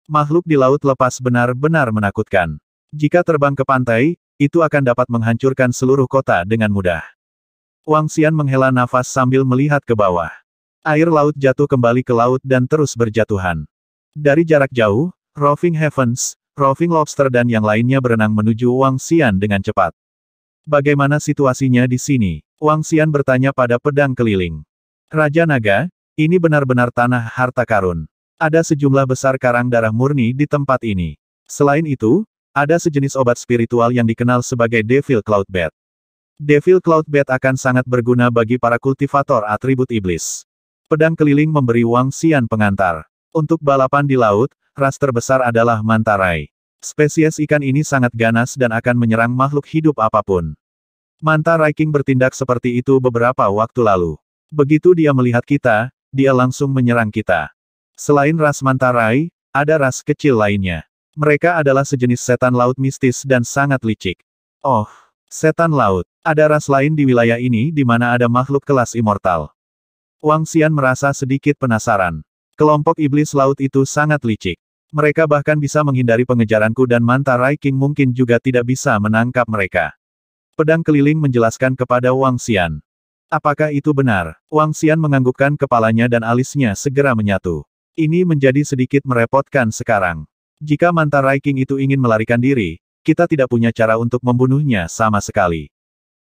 Makhluk di laut lepas benar-benar menakutkan. Jika terbang ke pantai, itu akan dapat menghancurkan seluruh kota dengan mudah. Wang Xian menghela nafas sambil melihat ke bawah. Air laut jatuh kembali ke laut dan terus berjatuhan. Dari jarak jauh, Roving Heavens, Roving Lobster dan yang lainnya berenang menuju Wang Xian dengan cepat. Bagaimana situasinya di sini? Wang Xian bertanya pada pedang keliling. Raja Naga, ini benar-benar tanah harta karun. Ada sejumlah besar karang darah murni di tempat ini. Selain itu, ada sejenis obat spiritual yang dikenal sebagai Devil Cloud Bed. Devil Cloud Bed akan sangat berguna bagi para kultivator atribut iblis. Pedang keliling memberi Wang Xian pengantar. Untuk balapan di laut, ras terbesar adalah mantarai. Spesies ikan ini sangat ganas dan akan menyerang makhluk hidup apapun. Manta Raiking bertindak seperti itu beberapa waktu lalu. Begitu dia melihat kita, dia langsung menyerang kita. Selain ras mantarai, ada ras kecil lainnya. Mereka adalah sejenis setan laut mistis dan sangat licik. Oh, setan laut. Ada ras lain di wilayah ini di mana ada makhluk kelas immortal. Wang Xian merasa sedikit penasaran. Kelompok iblis laut itu sangat licik. Mereka bahkan bisa menghindari pengejaranku dan Rai King mungkin juga tidak bisa menangkap mereka. Pedang keliling menjelaskan kepada Wang Xian. Apakah itu benar? Wang Xian menganggukkan kepalanya dan alisnya segera menyatu. Ini menjadi sedikit merepotkan sekarang. Jika manta Raiking itu ingin melarikan diri, kita tidak punya cara untuk membunuhnya sama sekali.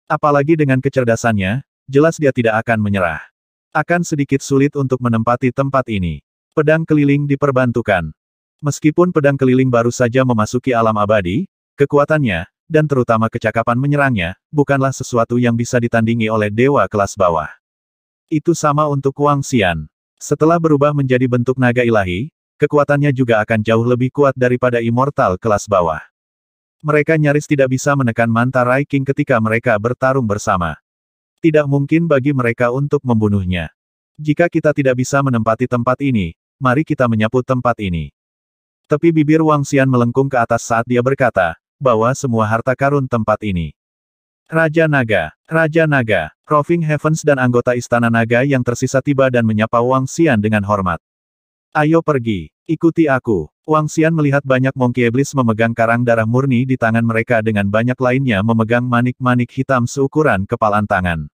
Apalagi dengan kecerdasannya, jelas dia tidak akan menyerah. Akan sedikit sulit untuk menempati tempat ini. Pedang keliling diperbantukan. Meskipun pedang keliling baru saja memasuki alam abadi, kekuatannya, dan terutama kecakapan menyerangnya, bukanlah sesuatu yang bisa ditandingi oleh dewa kelas bawah. Itu sama untuk Wang Xian. Setelah berubah menjadi bentuk naga ilahi, kekuatannya juga akan jauh lebih kuat daripada immortal kelas bawah. Mereka nyaris tidak bisa menekan Manta Rai King ketika mereka bertarung bersama. Tidak mungkin bagi mereka untuk membunuhnya. Jika kita tidak bisa menempati tempat ini, mari kita menyapu tempat ini. Tapi bibir Wang Xian melengkung ke atas saat dia berkata, bawa semua harta karun tempat ini. Raja Naga, Raja Naga, Roving Heavens dan anggota Istana Naga yang tersisa tiba dan menyapa Wang Xian dengan hormat. Ayo pergi, ikuti aku. Wang Xian melihat banyak monkey iblis memegang karang darah murni di tangan mereka dengan banyak lainnya memegang manik-manik hitam seukuran kepalan tangan.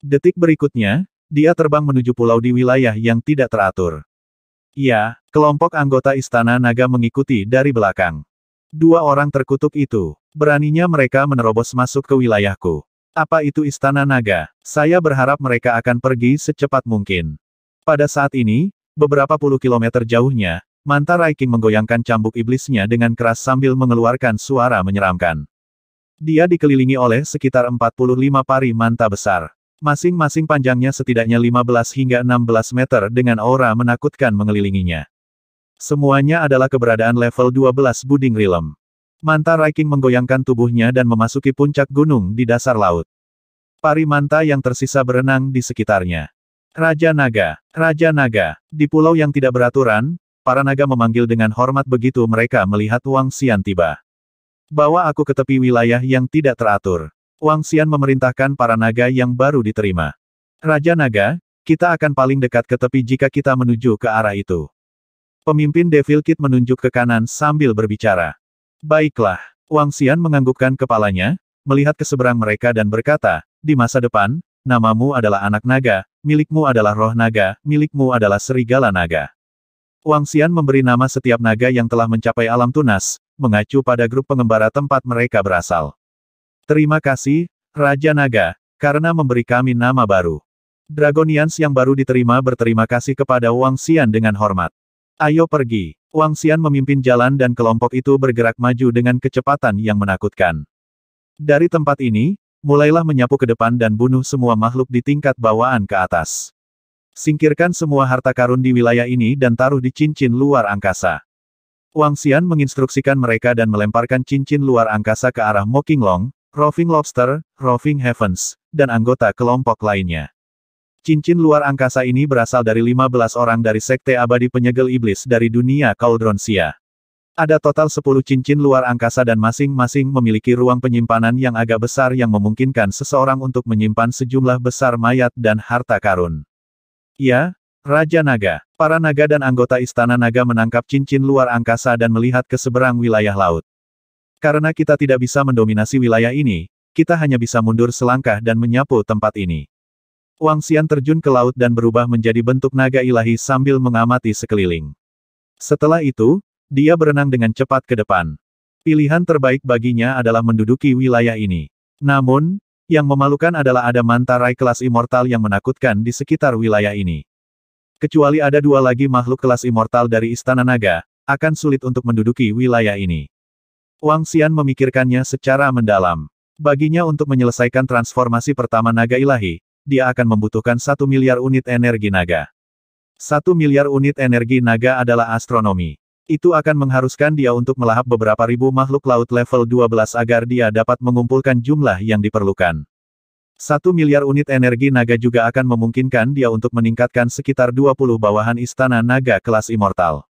Detik berikutnya, dia terbang menuju pulau di wilayah yang tidak teratur. Ya, kelompok anggota Istana Naga mengikuti dari belakang. Dua orang terkutuk itu. Beraninya mereka menerobos masuk ke wilayahku. Apa itu istana naga? Saya berharap mereka akan pergi secepat mungkin. Pada saat ini, beberapa puluh kilometer jauhnya, Manta Raiking menggoyangkan cambuk iblisnya dengan keras sambil mengeluarkan suara menyeramkan. Dia dikelilingi oleh sekitar 45 pari manta besar. Masing-masing panjangnya setidaknya 15 hingga 16 meter dengan aura menakutkan mengelilinginya. Semuanya adalah keberadaan level 12 Buding Rilem. Manta Raiking menggoyangkan tubuhnya dan memasuki puncak gunung di dasar laut. Pari manta yang tersisa berenang di sekitarnya. Raja Naga, Raja Naga, di pulau yang tidak beraturan, para naga memanggil dengan hormat begitu mereka melihat Wang Xian tiba. Bawa aku ke tepi wilayah yang tidak teratur. Wang Xian memerintahkan para naga yang baru diterima. Raja Naga, kita akan paling dekat ke tepi jika kita menuju ke arah itu. Pemimpin Devil Kid menunjuk ke kanan sambil berbicara. Baiklah, Wang Xian menganggukkan kepalanya, melihat ke seberang mereka dan berkata, di masa depan, namamu adalah anak naga, milikmu adalah roh naga, milikmu adalah serigala naga. Wang Xian memberi nama setiap naga yang telah mencapai alam tunas, mengacu pada grup pengembara tempat mereka berasal. Terima kasih, Raja Naga, karena memberi kami nama baru. Dragonians yang baru diterima berterima kasih kepada Wang Xian dengan hormat. Ayo pergi. Wang Xian memimpin jalan dan kelompok itu bergerak maju dengan kecepatan yang menakutkan. Dari tempat ini, mulailah menyapu ke depan dan bunuh semua makhluk di tingkat bawaan ke atas. Singkirkan semua harta karun di wilayah ini dan taruh di cincin luar angkasa. Wang Xian menginstruksikan mereka dan melemparkan cincin luar angkasa ke arah Long, Roving Lobster, Roving Heavens, dan anggota kelompok lainnya. Cincin luar angkasa ini berasal dari 15 orang dari Sekte Abadi Penyegel Iblis dari dunia Cauldron Ada total 10 cincin luar angkasa dan masing-masing memiliki ruang penyimpanan yang agak besar yang memungkinkan seseorang untuk menyimpan sejumlah besar mayat dan harta karun. Ya, Raja Naga. Para naga dan anggota Istana Naga menangkap cincin luar angkasa dan melihat ke seberang wilayah laut. Karena kita tidak bisa mendominasi wilayah ini, kita hanya bisa mundur selangkah dan menyapu tempat ini. Wang Xian terjun ke laut dan berubah menjadi bentuk naga ilahi sambil mengamati sekeliling. Setelah itu, dia berenang dengan cepat ke depan. Pilihan terbaik baginya adalah menduduki wilayah ini. Namun, yang memalukan adalah ada mantarai kelas immortal yang menakutkan di sekitar wilayah ini. Kecuali ada dua lagi makhluk kelas immortal dari Istana Naga, akan sulit untuk menduduki wilayah ini. Wang Xian memikirkannya secara mendalam. Baginya untuk menyelesaikan transformasi pertama naga ilahi, dia akan membutuhkan satu miliar unit energi naga. Satu miliar unit energi naga adalah astronomi. Itu akan mengharuskan dia untuk melahap beberapa ribu makhluk laut level 12 agar dia dapat mengumpulkan jumlah yang diperlukan. Satu miliar unit energi naga juga akan memungkinkan dia untuk meningkatkan sekitar 20 bawahan istana naga kelas immortal.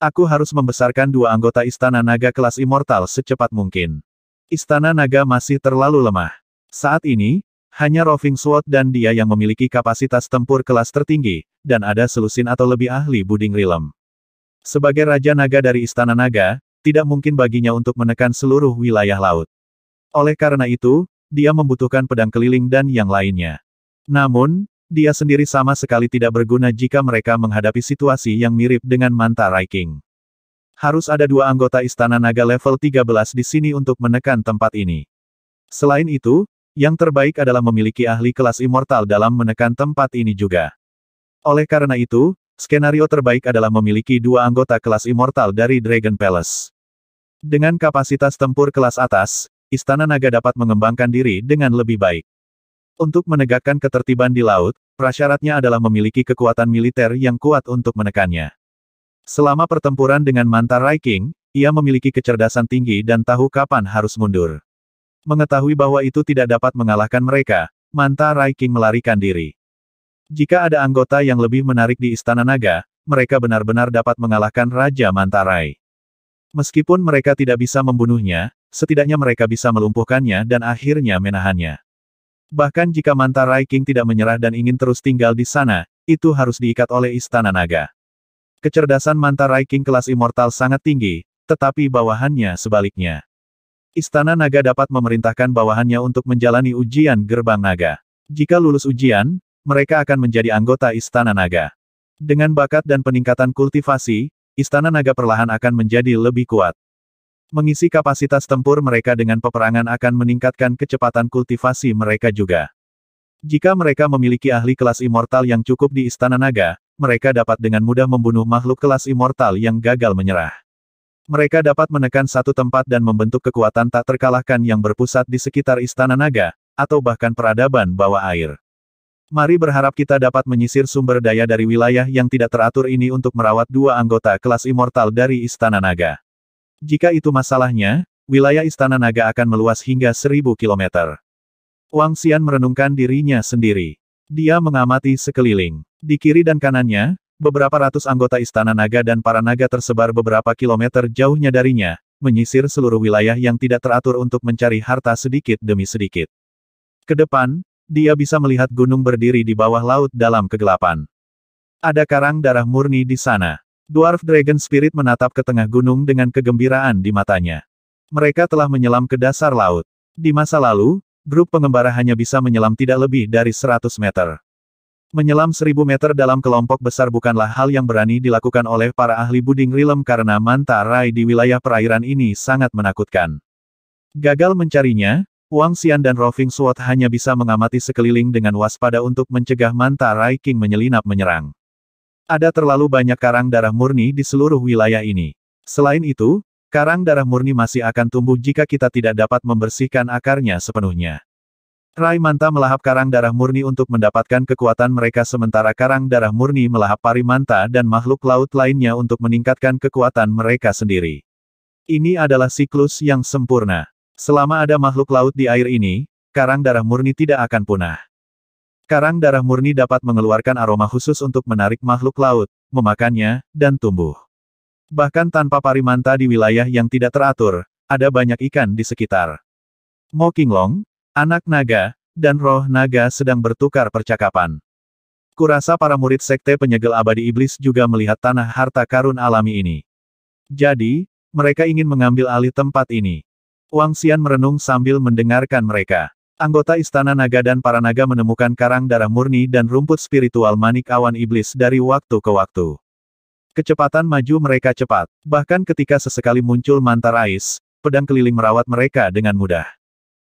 Aku harus membesarkan dua anggota istana naga kelas immortal secepat mungkin. Istana naga masih terlalu lemah. Saat ini, hanya Roving Sword dan dia yang memiliki kapasitas tempur kelas tertinggi, dan ada selusin atau lebih ahli Buding Rilem. Sebagai Raja Naga dari Istana Naga, tidak mungkin baginya untuk menekan seluruh wilayah laut. Oleh karena itu, dia membutuhkan pedang keliling dan yang lainnya. Namun, dia sendiri sama sekali tidak berguna jika mereka menghadapi situasi yang mirip dengan Manta Raiking. Harus ada dua anggota Istana Naga level 13 di sini untuk menekan tempat ini. Selain itu, yang terbaik adalah memiliki ahli kelas immortal dalam menekan tempat ini juga. Oleh karena itu, skenario terbaik adalah memiliki dua anggota kelas immortal dari Dragon Palace. Dengan kapasitas tempur kelas atas, Istana Naga dapat mengembangkan diri dengan lebih baik. Untuk menegakkan ketertiban di laut, prasyaratnya adalah memiliki kekuatan militer yang kuat untuk menekannya. Selama pertempuran dengan Manta Raiking, ia memiliki kecerdasan tinggi dan tahu kapan harus mundur. Mengetahui bahwa itu tidak dapat mengalahkan mereka, Manta Rai King melarikan diri. Jika ada anggota yang lebih menarik di Istana Naga, mereka benar-benar dapat mengalahkan Raja Manta Rai. Meskipun mereka tidak bisa membunuhnya, setidaknya mereka bisa melumpuhkannya dan akhirnya menahannya. Bahkan jika Manta Rai King tidak menyerah dan ingin terus tinggal di sana, itu harus diikat oleh Istana Naga. Kecerdasan Manta Rai King kelas immortal sangat tinggi, tetapi bawahannya sebaliknya. Istana Naga dapat memerintahkan bawahannya untuk menjalani ujian gerbang naga. Jika lulus ujian, mereka akan menjadi anggota Istana Naga. Dengan bakat dan peningkatan kultivasi, Istana Naga perlahan akan menjadi lebih kuat. Mengisi kapasitas tempur mereka dengan peperangan akan meningkatkan kecepatan kultivasi mereka juga. Jika mereka memiliki ahli kelas immortal yang cukup di Istana Naga, mereka dapat dengan mudah membunuh makhluk kelas immortal yang gagal menyerah. Mereka dapat menekan satu tempat dan membentuk kekuatan tak terkalahkan yang berpusat di sekitar Istana Naga, atau bahkan peradaban bawah air. Mari berharap kita dapat menyisir sumber daya dari wilayah yang tidak teratur ini untuk merawat dua anggota kelas immortal dari Istana Naga. Jika itu masalahnya, wilayah Istana Naga akan meluas hingga seribu kilometer. Wang Xian merenungkan dirinya sendiri. Dia mengamati sekeliling. Di kiri dan kanannya, Beberapa ratus anggota istana naga dan para naga tersebar beberapa kilometer jauhnya darinya, menyisir seluruh wilayah yang tidak teratur untuk mencari harta sedikit demi sedikit. Kedepan, dia bisa melihat gunung berdiri di bawah laut dalam kegelapan. Ada karang darah murni di sana. Dwarf Dragon Spirit menatap ke tengah gunung dengan kegembiraan di matanya. Mereka telah menyelam ke dasar laut. Di masa lalu, grup pengembara hanya bisa menyelam tidak lebih dari 100 meter. Menyelam seribu meter dalam kelompok besar bukanlah hal yang berani dilakukan oleh para ahli buding rilem karena manta rai di wilayah perairan ini sangat menakutkan. Gagal mencarinya, Wang Xian dan Roving Sword hanya bisa mengamati sekeliling dengan waspada untuk mencegah manta rai king menyelinap menyerang. Ada terlalu banyak karang darah murni di seluruh wilayah ini. Selain itu, karang darah murni masih akan tumbuh jika kita tidak dapat membersihkan akarnya sepenuhnya. Rai Manta melahap karang darah murni untuk mendapatkan kekuatan mereka sementara karang darah murni melahap pari manta dan makhluk laut lainnya untuk meningkatkan kekuatan mereka sendiri. Ini adalah siklus yang sempurna. Selama ada makhluk laut di air ini, karang darah murni tidak akan punah. Karang darah murni dapat mengeluarkan aroma khusus untuk menarik makhluk laut, memakannya, dan tumbuh. Bahkan tanpa pari manta di wilayah yang tidak teratur, ada banyak ikan di sekitar. Mo Qinglong, anak naga, dan roh naga sedang bertukar percakapan. Kurasa para murid sekte penyegel abadi iblis juga melihat tanah harta karun alami ini. Jadi, mereka ingin mengambil alih tempat ini. Wang Xian merenung sambil mendengarkan mereka. Anggota Istana Naga dan para naga menemukan karang darah murni dan rumput spiritual manik awan iblis dari waktu ke waktu. Kecepatan maju mereka cepat, bahkan ketika sesekali muncul mantar ais, pedang keliling merawat mereka dengan mudah.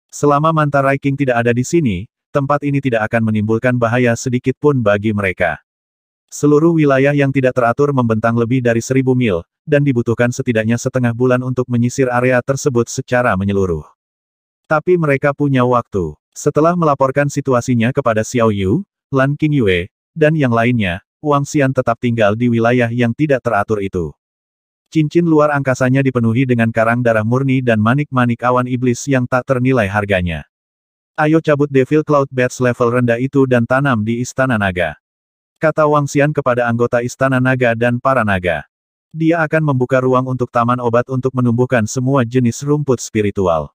Selama Manta King tidak ada di sini, tempat ini tidak akan menimbulkan bahaya sedikit pun bagi mereka. Seluruh wilayah yang tidak teratur membentang lebih dari seribu mil, dan dibutuhkan setidaknya setengah bulan untuk menyisir area tersebut secara menyeluruh. Tapi mereka punya waktu. Setelah melaporkan situasinya kepada Xiao Yu, Lan Qingyue, dan yang lainnya, Wang Xian tetap tinggal di wilayah yang tidak teratur itu. Cincin luar angkasanya dipenuhi dengan karang darah murni dan manik-manik awan iblis yang tak ternilai harganya. Ayo cabut Devil Cloud Bats level rendah itu dan tanam di Istana Naga. Kata Wang Xian kepada anggota Istana Naga dan para naga. Dia akan membuka ruang untuk taman obat untuk menumbuhkan semua jenis rumput spiritual.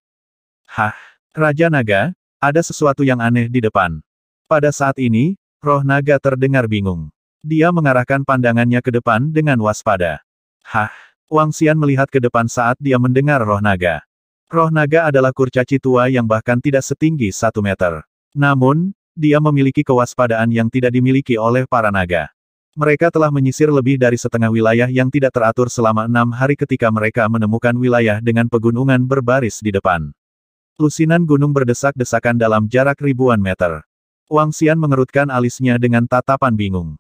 Hah, Raja Naga, ada sesuatu yang aneh di depan. Pada saat ini, roh naga terdengar bingung. Dia mengarahkan pandangannya ke depan dengan waspada. Hah! Wang Xian melihat ke depan saat dia mendengar roh naga. Roh naga adalah kurcaci tua yang bahkan tidak setinggi satu meter. Namun, dia memiliki kewaspadaan yang tidak dimiliki oleh para naga. Mereka telah menyisir lebih dari setengah wilayah yang tidak teratur selama enam hari ketika mereka menemukan wilayah dengan pegunungan berbaris di depan. Lusinan gunung berdesak-desakan dalam jarak ribuan meter. Wang Xian mengerutkan alisnya dengan tatapan bingung.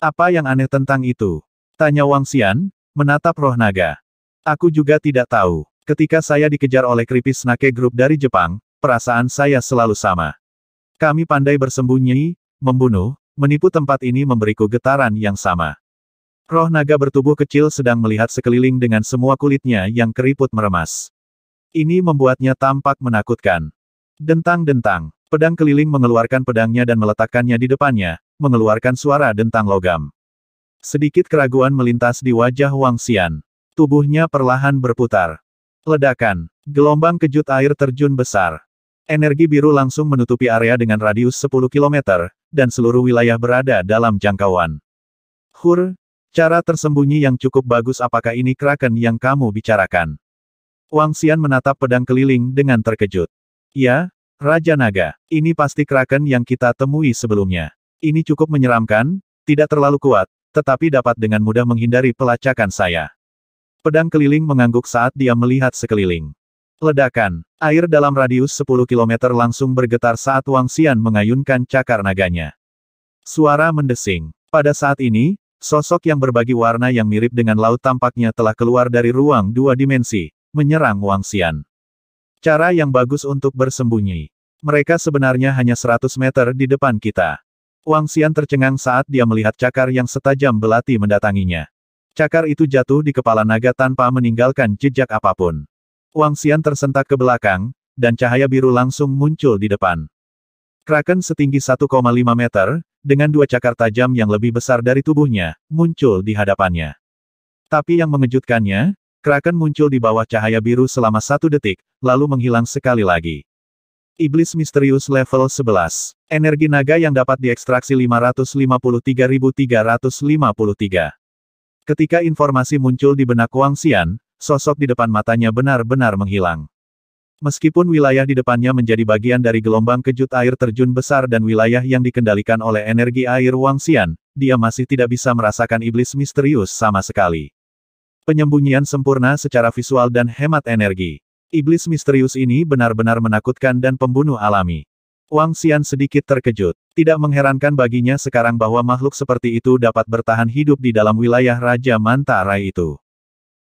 Apa yang aneh tentang itu? Tanya Wang Xian, Menatap roh naga. Aku juga tidak tahu. Ketika saya dikejar oleh Kripis Nake Group dari Jepang, perasaan saya selalu sama. Kami pandai bersembunyi, membunuh, menipu tempat ini memberiku getaran yang sama. Roh naga bertubuh kecil sedang melihat sekeliling dengan semua kulitnya yang keriput meremas. Ini membuatnya tampak menakutkan. Dentang-dentang, pedang keliling mengeluarkan pedangnya dan meletakkannya di depannya, mengeluarkan suara dentang logam. Sedikit keraguan melintas di wajah Wang Xian. Tubuhnya perlahan berputar. Ledakan. Gelombang kejut air terjun besar. Energi biru langsung menutupi area dengan radius 10 km, dan seluruh wilayah berada dalam jangkauan. Hur, cara tersembunyi yang cukup bagus apakah ini kraken yang kamu bicarakan? Wang Xian menatap pedang keliling dengan terkejut. Ya, Raja Naga, ini pasti kraken yang kita temui sebelumnya. Ini cukup menyeramkan, tidak terlalu kuat, tetapi dapat dengan mudah menghindari pelacakan saya. Pedang keliling mengangguk saat dia melihat sekeliling. Ledakan, air dalam radius 10 km langsung bergetar saat Wang Xian mengayunkan cakar naganya. Suara mendesing. Pada saat ini, sosok yang berbagi warna yang mirip dengan laut tampaknya telah keluar dari ruang dua dimensi, menyerang Wang Xian. Cara yang bagus untuk bersembunyi. Mereka sebenarnya hanya 100 meter di depan kita. Wang Xian tercengang saat dia melihat cakar yang setajam belati mendatanginya. Cakar itu jatuh di kepala naga tanpa meninggalkan jejak apapun. Wang Xian tersentak ke belakang, dan cahaya biru langsung muncul di depan. Kraken setinggi 1,5 meter, dengan dua cakar tajam yang lebih besar dari tubuhnya, muncul di hadapannya. Tapi yang mengejutkannya, Kraken muncul di bawah cahaya biru selama satu detik, lalu menghilang sekali lagi. Iblis Misterius level 11. Energi naga yang dapat diekstraksi 553.353. Ketika informasi muncul di benak Wang Xian, sosok di depan matanya benar-benar menghilang. Meskipun wilayah di depannya menjadi bagian dari gelombang kejut air terjun besar dan wilayah yang dikendalikan oleh energi air Wang Xian, dia masih tidak bisa merasakan iblis misterius sama sekali. Penyembunyian sempurna secara visual dan hemat energi. Iblis misterius ini benar-benar menakutkan dan pembunuh alami. Wang Xian sedikit terkejut. Tidak mengherankan baginya sekarang bahwa makhluk seperti itu dapat bertahan hidup di dalam wilayah Raja Manta itu.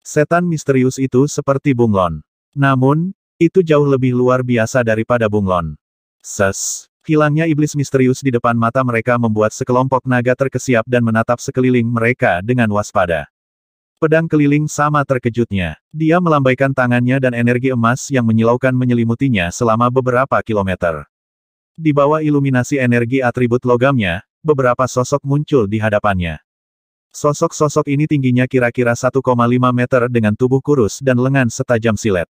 Setan misterius itu seperti bunglon. Namun, itu jauh lebih luar biasa daripada bunglon. Ses. Hilangnya iblis misterius di depan mata mereka membuat sekelompok naga terkesiap dan menatap sekeliling mereka dengan waspada. Pedang keliling sama terkejutnya. Dia melambaikan tangannya dan energi emas yang menyilaukan menyelimutinya selama beberapa kilometer. Di bawah iluminasi energi atribut logamnya, beberapa sosok muncul di hadapannya. Sosok-sosok ini tingginya kira-kira 1,5 meter dengan tubuh kurus dan lengan setajam silet.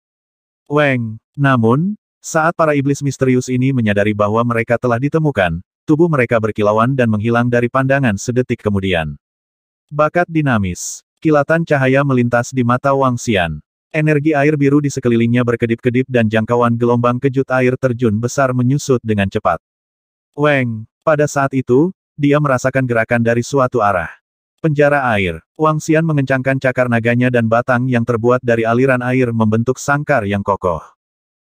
Weng! Namun, saat para iblis misterius ini menyadari bahwa mereka telah ditemukan, tubuh mereka berkilauan dan menghilang dari pandangan sedetik kemudian. Bakat dinamis Kilatan cahaya melintas di mata Wang Xian. Energi air biru di sekelilingnya berkedip-kedip dan jangkauan gelombang kejut air terjun besar menyusut dengan cepat. Weng, pada saat itu, dia merasakan gerakan dari suatu arah. Penjara air. Wang Xian mengencangkan cakar naganya dan batang yang terbuat dari aliran air membentuk sangkar yang kokoh.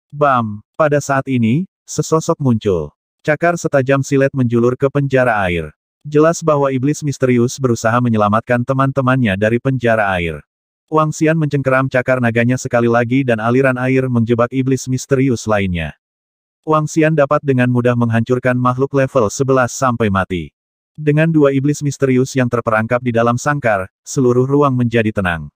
Bam! Pada saat ini, sesosok muncul. Cakar setajam silet menjulur ke penjara air. Jelas bahwa iblis misterius berusaha menyelamatkan teman-temannya dari penjara air. Wang Xian mencengkeram cakar naganya sekali lagi dan aliran air menjebak iblis misterius lainnya. Wang Xian dapat dengan mudah menghancurkan makhluk level 11 sampai mati. Dengan dua iblis misterius yang terperangkap di dalam sangkar, seluruh ruang menjadi tenang.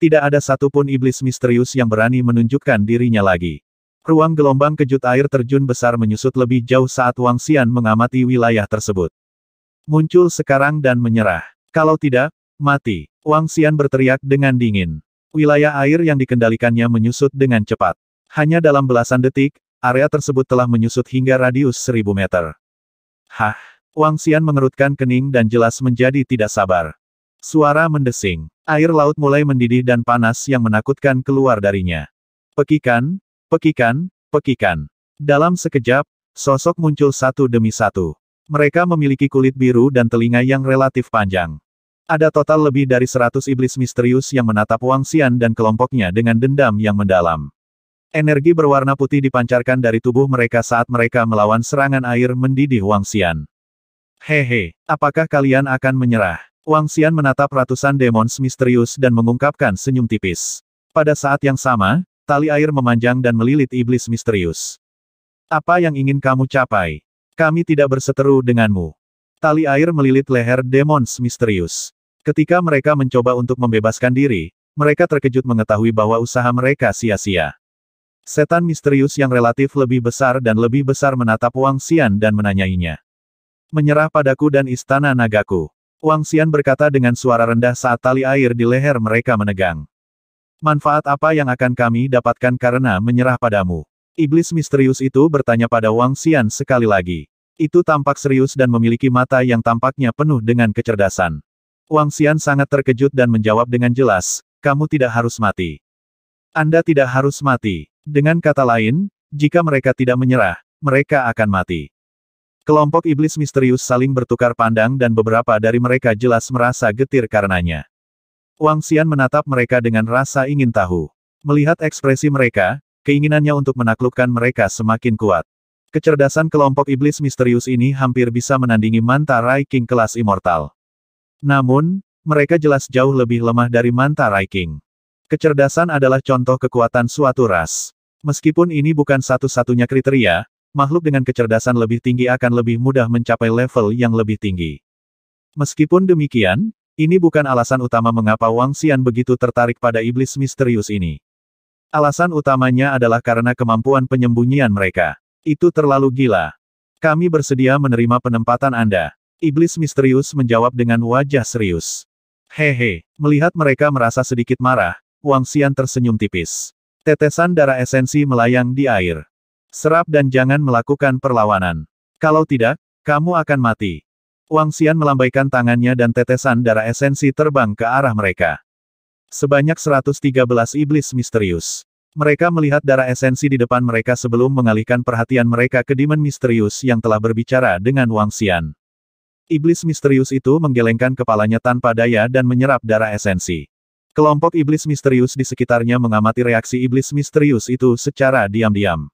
Tidak ada satupun iblis misterius yang berani menunjukkan dirinya lagi. Ruang gelombang kejut air terjun besar menyusut lebih jauh saat Wang Xian mengamati wilayah tersebut. Muncul sekarang dan menyerah. Kalau tidak, mati. Wang Xian berteriak dengan dingin. Wilayah air yang dikendalikannya menyusut dengan cepat. Hanya dalam belasan detik, area tersebut telah menyusut hingga radius seribu meter. Hah! Wang Xian mengerutkan kening dan jelas menjadi tidak sabar. Suara mendesing. Air laut mulai mendidih dan panas yang menakutkan keluar darinya. Pekikan, pekikan, pekikan. Dalam sekejap, sosok muncul satu demi satu. Mereka memiliki kulit biru dan telinga yang relatif panjang. Ada total lebih dari seratus iblis misterius yang menatap Wang Xian dan kelompoknya dengan dendam yang mendalam. Energi berwarna putih dipancarkan dari tubuh mereka saat mereka melawan serangan air mendidih Wang Xian. Hehe, apakah kalian akan menyerah? Wang Xian menatap ratusan demons misterius dan mengungkapkan senyum tipis. Pada saat yang sama, tali air memanjang dan melilit iblis misterius. Apa yang ingin kamu capai? Kami tidak berseteru denganmu. Tali air melilit leher demons misterius. Ketika mereka mencoba untuk membebaskan diri, mereka terkejut mengetahui bahwa usaha mereka sia-sia. Setan misterius yang relatif lebih besar dan lebih besar menatap Wang Xian dan menanyainya. Menyerah padaku dan istana nagaku. Wang Xian berkata dengan suara rendah saat tali air di leher mereka menegang. Manfaat apa yang akan kami dapatkan karena menyerah padamu? Iblis misterius itu bertanya pada Wang Xian sekali lagi. Itu tampak serius dan memiliki mata yang tampaknya penuh dengan kecerdasan. Wang Xian sangat terkejut dan menjawab dengan jelas, kamu tidak harus mati. Anda tidak harus mati. Dengan kata lain, jika mereka tidak menyerah, mereka akan mati. Kelompok iblis misterius saling bertukar pandang dan beberapa dari mereka jelas merasa getir karenanya. Wang Xian menatap mereka dengan rasa ingin tahu. Melihat ekspresi mereka, keinginannya untuk menaklukkan mereka semakin kuat. Kecerdasan kelompok iblis misterius ini hampir bisa menandingi Manta Rai King kelas immortal. Namun, mereka jelas jauh lebih lemah dari Manta Rai King. Kecerdasan adalah contoh kekuatan suatu ras. Meskipun ini bukan satu-satunya kriteria, makhluk dengan kecerdasan lebih tinggi akan lebih mudah mencapai level yang lebih tinggi. Meskipun demikian, ini bukan alasan utama mengapa Wang Xian begitu tertarik pada iblis misterius ini. Alasan utamanya adalah karena kemampuan penyembunyian mereka. Itu terlalu gila. Kami bersedia menerima penempatan Anda. Iblis misterius menjawab dengan wajah serius. Hehe, melihat mereka merasa sedikit marah, Wang Xian tersenyum tipis. Tetesan darah esensi melayang di air. Serap dan jangan melakukan perlawanan. Kalau tidak, kamu akan mati. Wang Xian melambaikan tangannya dan tetesan darah esensi terbang ke arah mereka. Sebanyak 113 iblis misterius. Mereka melihat darah esensi di depan mereka sebelum mengalihkan perhatian mereka ke Demon Misterius yang telah berbicara dengan Wang Xian. Iblis misterius itu menggelengkan kepalanya tanpa daya dan menyerap darah esensi. Kelompok iblis misterius di sekitarnya mengamati reaksi iblis misterius itu secara diam-diam.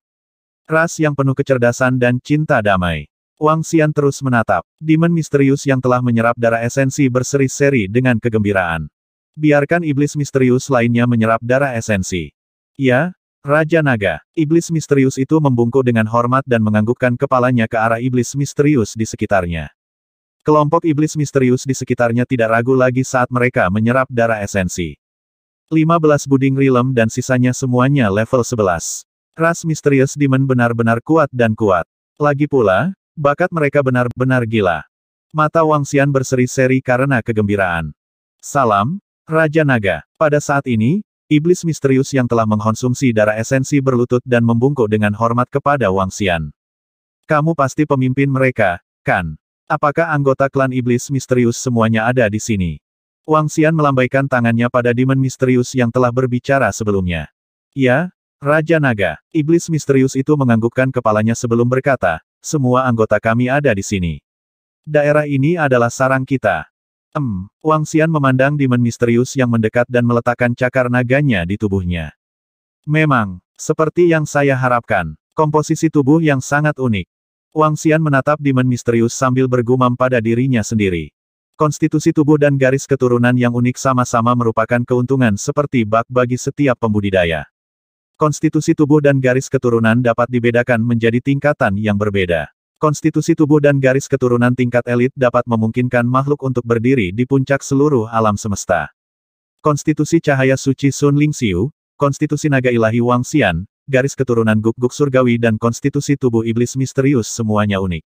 Ras yang penuh kecerdasan dan cinta damai. Wang Xian terus menatap. Demon misterius yang telah menyerap darah esensi berseri-seri dengan kegembiraan. Biarkan iblis misterius lainnya menyerap darah esensi. Ya, Raja Naga, iblis misterius itu membungkuk dengan hormat dan menganggukkan kepalanya ke arah iblis misterius di sekitarnya. Kelompok iblis misterius di sekitarnya tidak ragu lagi saat mereka menyerap darah esensi. 15 Buding Rilem dan sisanya semuanya level 11. Ras misterius Demon benar-benar kuat dan kuat. Lagi pula, bakat mereka benar-benar gila. Mata Wang Xian berseri-seri karena kegembiraan. Salam, Raja Naga. Pada saat ini, Iblis misterius yang telah mengkonsumsi darah esensi berlutut dan membungkuk dengan hormat kepada Wang Xian. Kamu pasti pemimpin mereka, kan? Apakah anggota klan iblis misterius semuanya ada di sini? Wang Xian melambaikan tangannya pada demon misterius yang telah berbicara sebelumnya. Ya, Raja Naga, iblis misterius itu menganggukkan kepalanya sebelum berkata, semua anggota kami ada di sini. Daerah ini adalah sarang kita. Em, Wang Xian memandang demon misterius yang mendekat dan meletakkan cakar naganya di tubuhnya. Memang, seperti yang saya harapkan, komposisi tubuh yang sangat unik. Wang Xian menatap demon misterius sambil bergumam pada dirinya sendiri. Konstitusi tubuh dan garis keturunan yang unik sama-sama merupakan keuntungan seperti bak bagi setiap pembudidaya. Konstitusi tubuh dan garis keturunan dapat dibedakan menjadi tingkatan yang berbeda. Konstitusi tubuh dan garis keturunan tingkat elit dapat memungkinkan makhluk untuk berdiri di puncak seluruh alam semesta. Konstitusi cahaya suci Sun Ling Xiu, konstitusi naga ilahi Wang Xian, garis keturunan guk-guk surgawi dan konstitusi tubuh iblis misterius semuanya unik.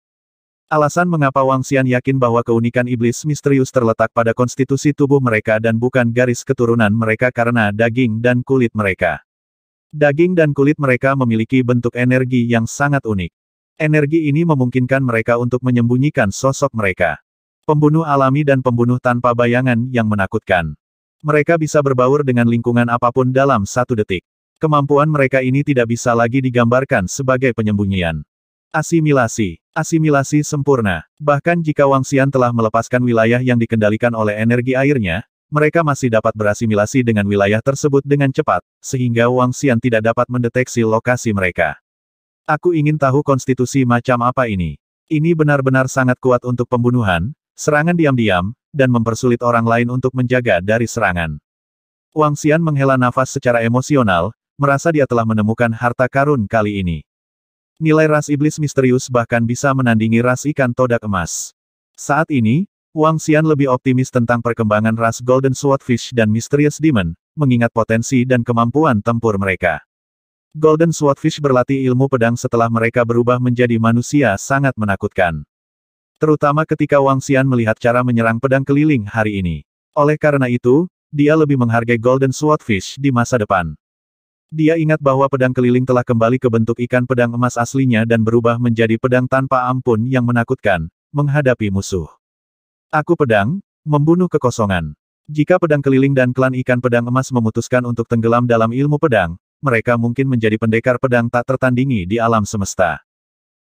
Alasan mengapa Wang Xian yakin bahwa keunikan iblis misterius terletak pada konstitusi tubuh mereka dan bukan garis keturunan mereka karena daging dan kulit mereka. Daging dan kulit mereka memiliki bentuk energi yang sangat unik. Energi ini memungkinkan mereka untuk menyembunyikan sosok mereka. Pembunuh alami dan pembunuh tanpa bayangan yang menakutkan. Mereka bisa berbaur dengan lingkungan apapun dalam satu detik. Kemampuan mereka ini tidak bisa lagi digambarkan sebagai penyembunyian. Asimilasi. Asimilasi sempurna. Bahkan jika Wang Xian telah melepaskan wilayah yang dikendalikan oleh energi airnya, mereka masih dapat berasimilasi dengan wilayah tersebut dengan cepat, sehingga Wang Xian tidak dapat mendeteksi lokasi mereka. Aku ingin tahu konstitusi macam apa ini. Ini benar-benar sangat kuat untuk pembunuhan, serangan diam-diam, dan mempersulit orang lain untuk menjaga dari serangan. Wang Xian menghela nafas secara emosional, merasa dia telah menemukan harta karun kali ini. Nilai ras iblis misterius bahkan bisa menandingi ras ikan todak emas. Saat ini, Wang Xian lebih optimis tentang perkembangan ras Golden Swordfish dan Mysterious Demon, mengingat potensi dan kemampuan tempur mereka. Golden Swordfish berlatih ilmu pedang setelah mereka berubah menjadi manusia sangat menakutkan. Terutama ketika Wang Xian melihat cara menyerang pedang keliling hari ini. Oleh karena itu, dia lebih menghargai Golden Swordfish di masa depan. Dia ingat bahwa pedang keliling telah kembali ke bentuk ikan pedang emas aslinya dan berubah menjadi pedang tanpa ampun yang menakutkan, menghadapi musuh. Aku pedang, membunuh kekosongan. Jika pedang keliling dan klan ikan pedang emas memutuskan untuk tenggelam dalam ilmu pedang, mereka mungkin menjadi pendekar pedang tak tertandingi di alam semesta.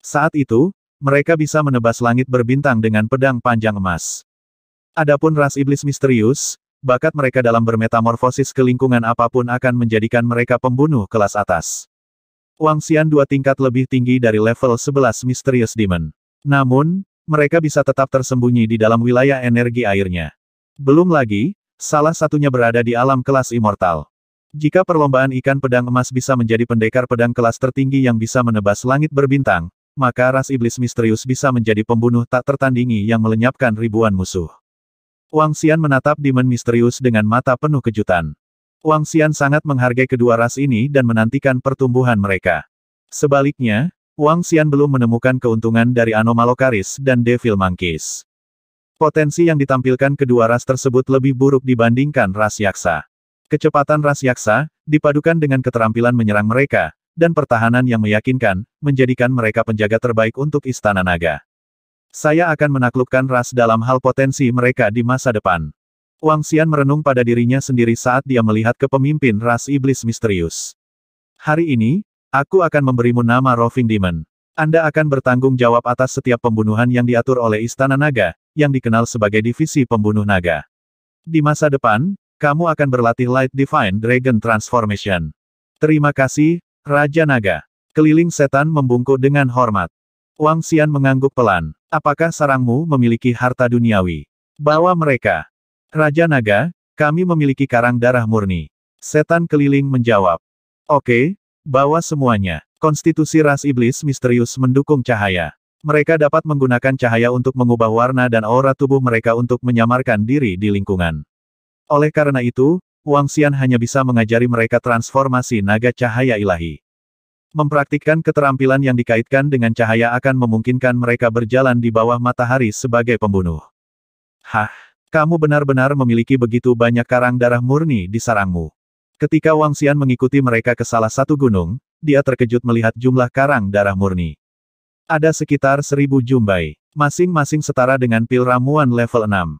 Saat itu, mereka bisa menebas langit berbintang dengan pedang panjang emas. Adapun ras iblis misterius, bakat mereka dalam bermetamorfosis ke lingkungan apapun akan menjadikan mereka pembunuh kelas atas. Wang Xian dua tingkat lebih tinggi dari level 11 misterius Demon. Namun, mereka bisa tetap tersembunyi di dalam wilayah energi airnya. Belum lagi, salah satunya berada di alam kelas immortal. Jika perlombaan ikan pedang emas bisa menjadi pendekar pedang kelas tertinggi yang bisa menebas langit berbintang, maka ras iblis misterius bisa menjadi pembunuh tak tertandingi yang melenyapkan ribuan musuh. Wang Xian menatap Demon Misterius dengan mata penuh kejutan. Wang Xian sangat menghargai kedua ras ini dan menantikan pertumbuhan mereka. Sebaliknya, Wang Xian belum menemukan keuntungan dari Anomalokaris dan Devil Monkeys. Potensi yang ditampilkan kedua ras tersebut lebih buruk dibandingkan ras yaksa. Kecepatan ras yaksa, dipadukan dengan keterampilan menyerang mereka, dan pertahanan yang meyakinkan, menjadikan mereka penjaga terbaik untuk Istana Naga. Saya akan menaklukkan ras dalam hal potensi mereka di masa depan. Wang Xian merenung pada dirinya sendiri saat dia melihat kepemimpin ras iblis misterius. Hari ini, aku akan memberimu nama Roving Demon. Anda akan bertanggung jawab atas setiap pembunuhan yang diatur oleh Istana Naga, yang dikenal sebagai Divisi Pembunuh Naga. Di masa depan, kamu akan berlatih Light Divine Dragon Transformation. Terima kasih, Raja Naga. Keliling setan membungkuk dengan hormat. Wang Xian mengangguk pelan. Apakah sarangmu memiliki harta duniawi? Bawa mereka. Raja Naga, kami memiliki karang darah murni. Setan keliling menjawab. Oke, bawa semuanya. Konstitusi ras iblis misterius mendukung cahaya. Mereka dapat menggunakan cahaya untuk mengubah warna dan aura tubuh mereka untuk menyamarkan diri di lingkungan. Oleh karena itu, Wang Xian hanya bisa mengajari mereka transformasi naga cahaya ilahi. Mempraktikkan keterampilan yang dikaitkan dengan cahaya akan memungkinkan mereka berjalan di bawah matahari sebagai pembunuh. Hah, kamu benar-benar memiliki begitu banyak karang darah murni di sarangmu. Ketika Wang Xian mengikuti mereka ke salah satu gunung, dia terkejut melihat jumlah karang darah murni. Ada sekitar seribu jumbai, masing-masing setara dengan pil ramuan level 6.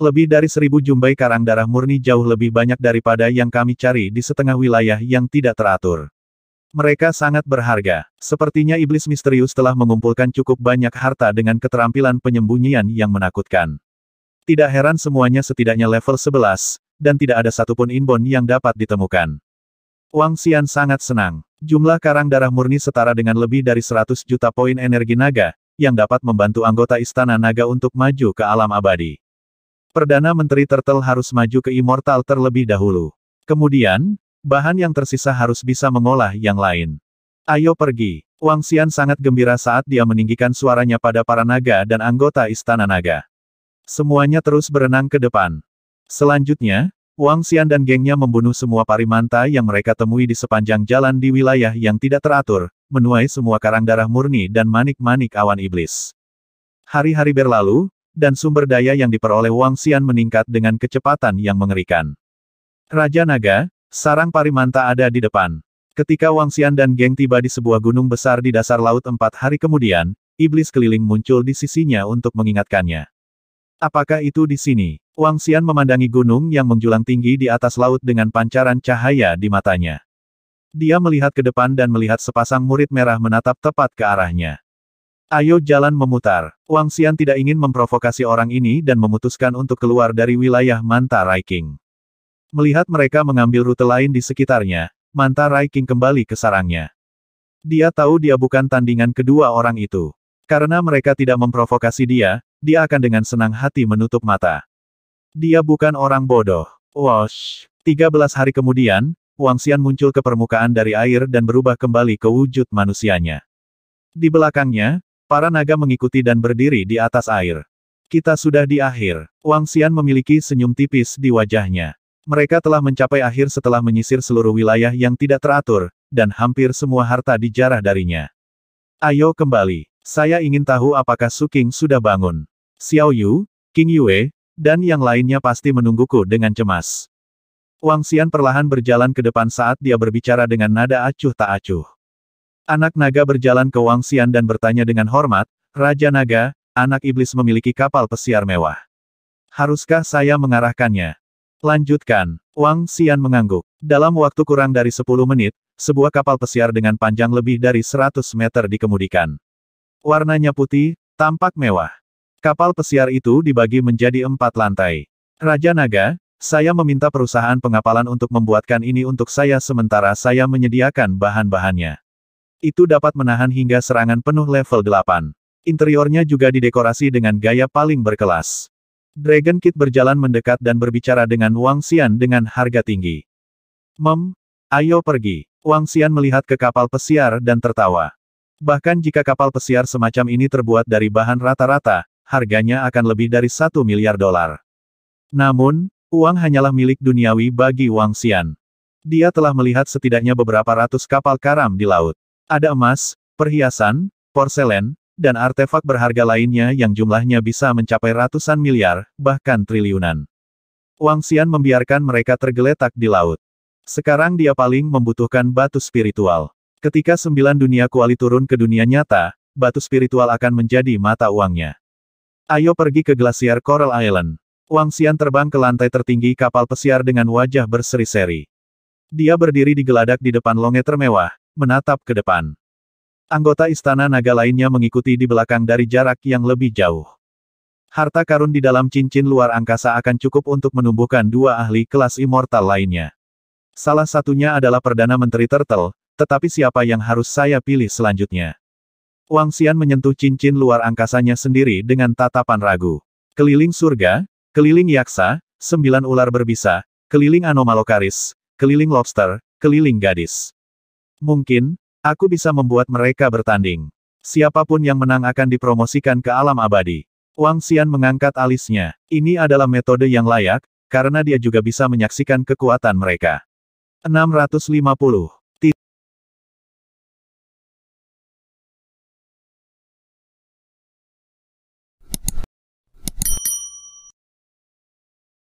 Lebih dari seribu jumbai karang darah murni jauh lebih banyak daripada yang kami cari di setengah wilayah yang tidak teratur. Mereka sangat berharga. Sepertinya iblis misterius telah mengumpulkan cukup banyak harta dengan keterampilan penyembunyian yang menakutkan. Tidak heran semuanya setidaknya level 11, dan tidak ada satupun inbon yang dapat ditemukan. Wang Xian sangat senang. Jumlah karang darah murni setara dengan lebih dari 100 juta poin energi naga, yang dapat membantu anggota Istana Naga untuk maju ke alam abadi. Perdana Menteri Turtle harus maju ke Immortal terlebih dahulu. Kemudian, bahan yang tersisa harus bisa mengolah yang lain. Ayo pergi. Wang Xian sangat gembira saat dia meninggikan suaranya pada para naga dan anggota Istana Naga. Semuanya terus berenang ke depan. Selanjutnya, Wang Xian dan gengnya membunuh semua parimanta yang mereka temui di sepanjang jalan di wilayah yang tidak teratur, menuai semua karang darah murni dan manik-manik awan iblis. Hari-hari berlalu, dan sumber daya yang diperoleh Wang Xian meningkat dengan kecepatan yang mengerikan. Raja Naga, sarang parimanta ada di depan. Ketika Wang Xian dan geng tiba di sebuah gunung besar di dasar laut empat hari kemudian, iblis keliling muncul di sisinya untuk mengingatkannya. Apakah itu di sini? Wang Xian memandangi gunung yang menjulang tinggi di atas laut dengan pancaran cahaya di matanya. Dia melihat ke depan dan melihat sepasang murid merah menatap tepat ke arahnya. Ayo jalan memutar. Wang Xian tidak ingin memprovokasi orang ini dan memutuskan untuk keluar dari wilayah Manta Raiking. Melihat mereka mengambil rute lain di sekitarnya, Manta Raiking kembali ke sarangnya. Dia tahu dia bukan tandingan kedua orang itu. Karena mereka tidak memprovokasi dia, dia akan dengan senang hati menutup mata. Dia bukan orang bodoh. Wash. 13 hari kemudian, Wang Xian muncul ke permukaan dari air dan berubah kembali ke wujud manusianya. Di belakangnya, Para naga mengikuti dan berdiri di atas air. Kita sudah di akhir. Wang Xian memiliki senyum tipis di wajahnya. Mereka telah mencapai akhir setelah menyisir seluruh wilayah yang tidak teratur, dan hampir semua harta dijarah darinya. Ayo kembali. Saya ingin tahu apakah Su Suking sudah bangun. Xiao Yu, King Yue, dan yang lainnya pasti menungguku dengan cemas. Wang Xian perlahan berjalan ke depan saat dia berbicara dengan nada acuh tak acuh. Anak naga berjalan ke Wang Xian dan bertanya dengan hormat, Raja Naga, anak iblis memiliki kapal pesiar mewah. Haruskah saya mengarahkannya? Lanjutkan. Wang Xian mengangguk. Dalam waktu kurang dari 10 menit, sebuah kapal pesiar dengan panjang lebih dari 100 meter dikemudikan. Warnanya putih, tampak mewah. Kapal pesiar itu dibagi menjadi empat lantai. Raja Naga, saya meminta perusahaan pengapalan untuk membuatkan ini untuk saya sementara saya menyediakan bahan-bahannya. Itu dapat menahan hingga serangan penuh level 8. Interiornya juga didekorasi dengan gaya paling berkelas. Dragon Kid berjalan mendekat dan berbicara dengan Wang Xian dengan harga tinggi. Mem, ayo pergi. Wang Xian melihat ke kapal pesiar dan tertawa. Bahkan jika kapal pesiar semacam ini terbuat dari bahan rata-rata, harganya akan lebih dari satu miliar dolar. Namun, uang hanyalah milik duniawi bagi Wang Xian. Dia telah melihat setidaknya beberapa ratus kapal karam di laut. Ada emas, perhiasan, porselen, dan artefak berharga lainnya yang jumlahnya bisa mencapai ratusan miliar, bahkan triliunan. Wang Xian membiarkan mereka tergeletak di laut. Sekarang dia paling membutuhkan batu spiritual. Ketika sembilan dunia kuali turun ke dunia nyata, batu spiritual akan menjadi mata uangnya. Ayo pergi ke glasier Coral Island. Wang Xian terbang ke lantai tertinggi kapal pesiar dengan wajah berseri-seri. Dia berdiri di geladak di depan longe termewah, menatap ke depan. Anggota istana naga lainnya mengikuti di belakang dari jarak yang lebih jauh. Harta karun di dalam cincin luar angkasa akan cukup untuk menumbuhkan dua ahli kelas immortal lainnya. Salah satunya adalah Perdana Menteri Turtle, tetapi siapa yang harus saya pilih selanjutnya? Wang Xian menyentuh cincin luar angkasanya sendiri dengan tatapan ragu. Keliling surga, keliling yaksa, sembilan ular berbisa, keliling anomalokaris, keliling lobster, keliling gadis. Mungkin, aku bisa membuat mereka bertanding. Siapapun yang menang akan dipromosikan ke alam abadi. Wang Xian mengangkat alisnya. Ini adalah metode yang layak, karena dia juga bisa menyaksikan kekuatan mereka. 650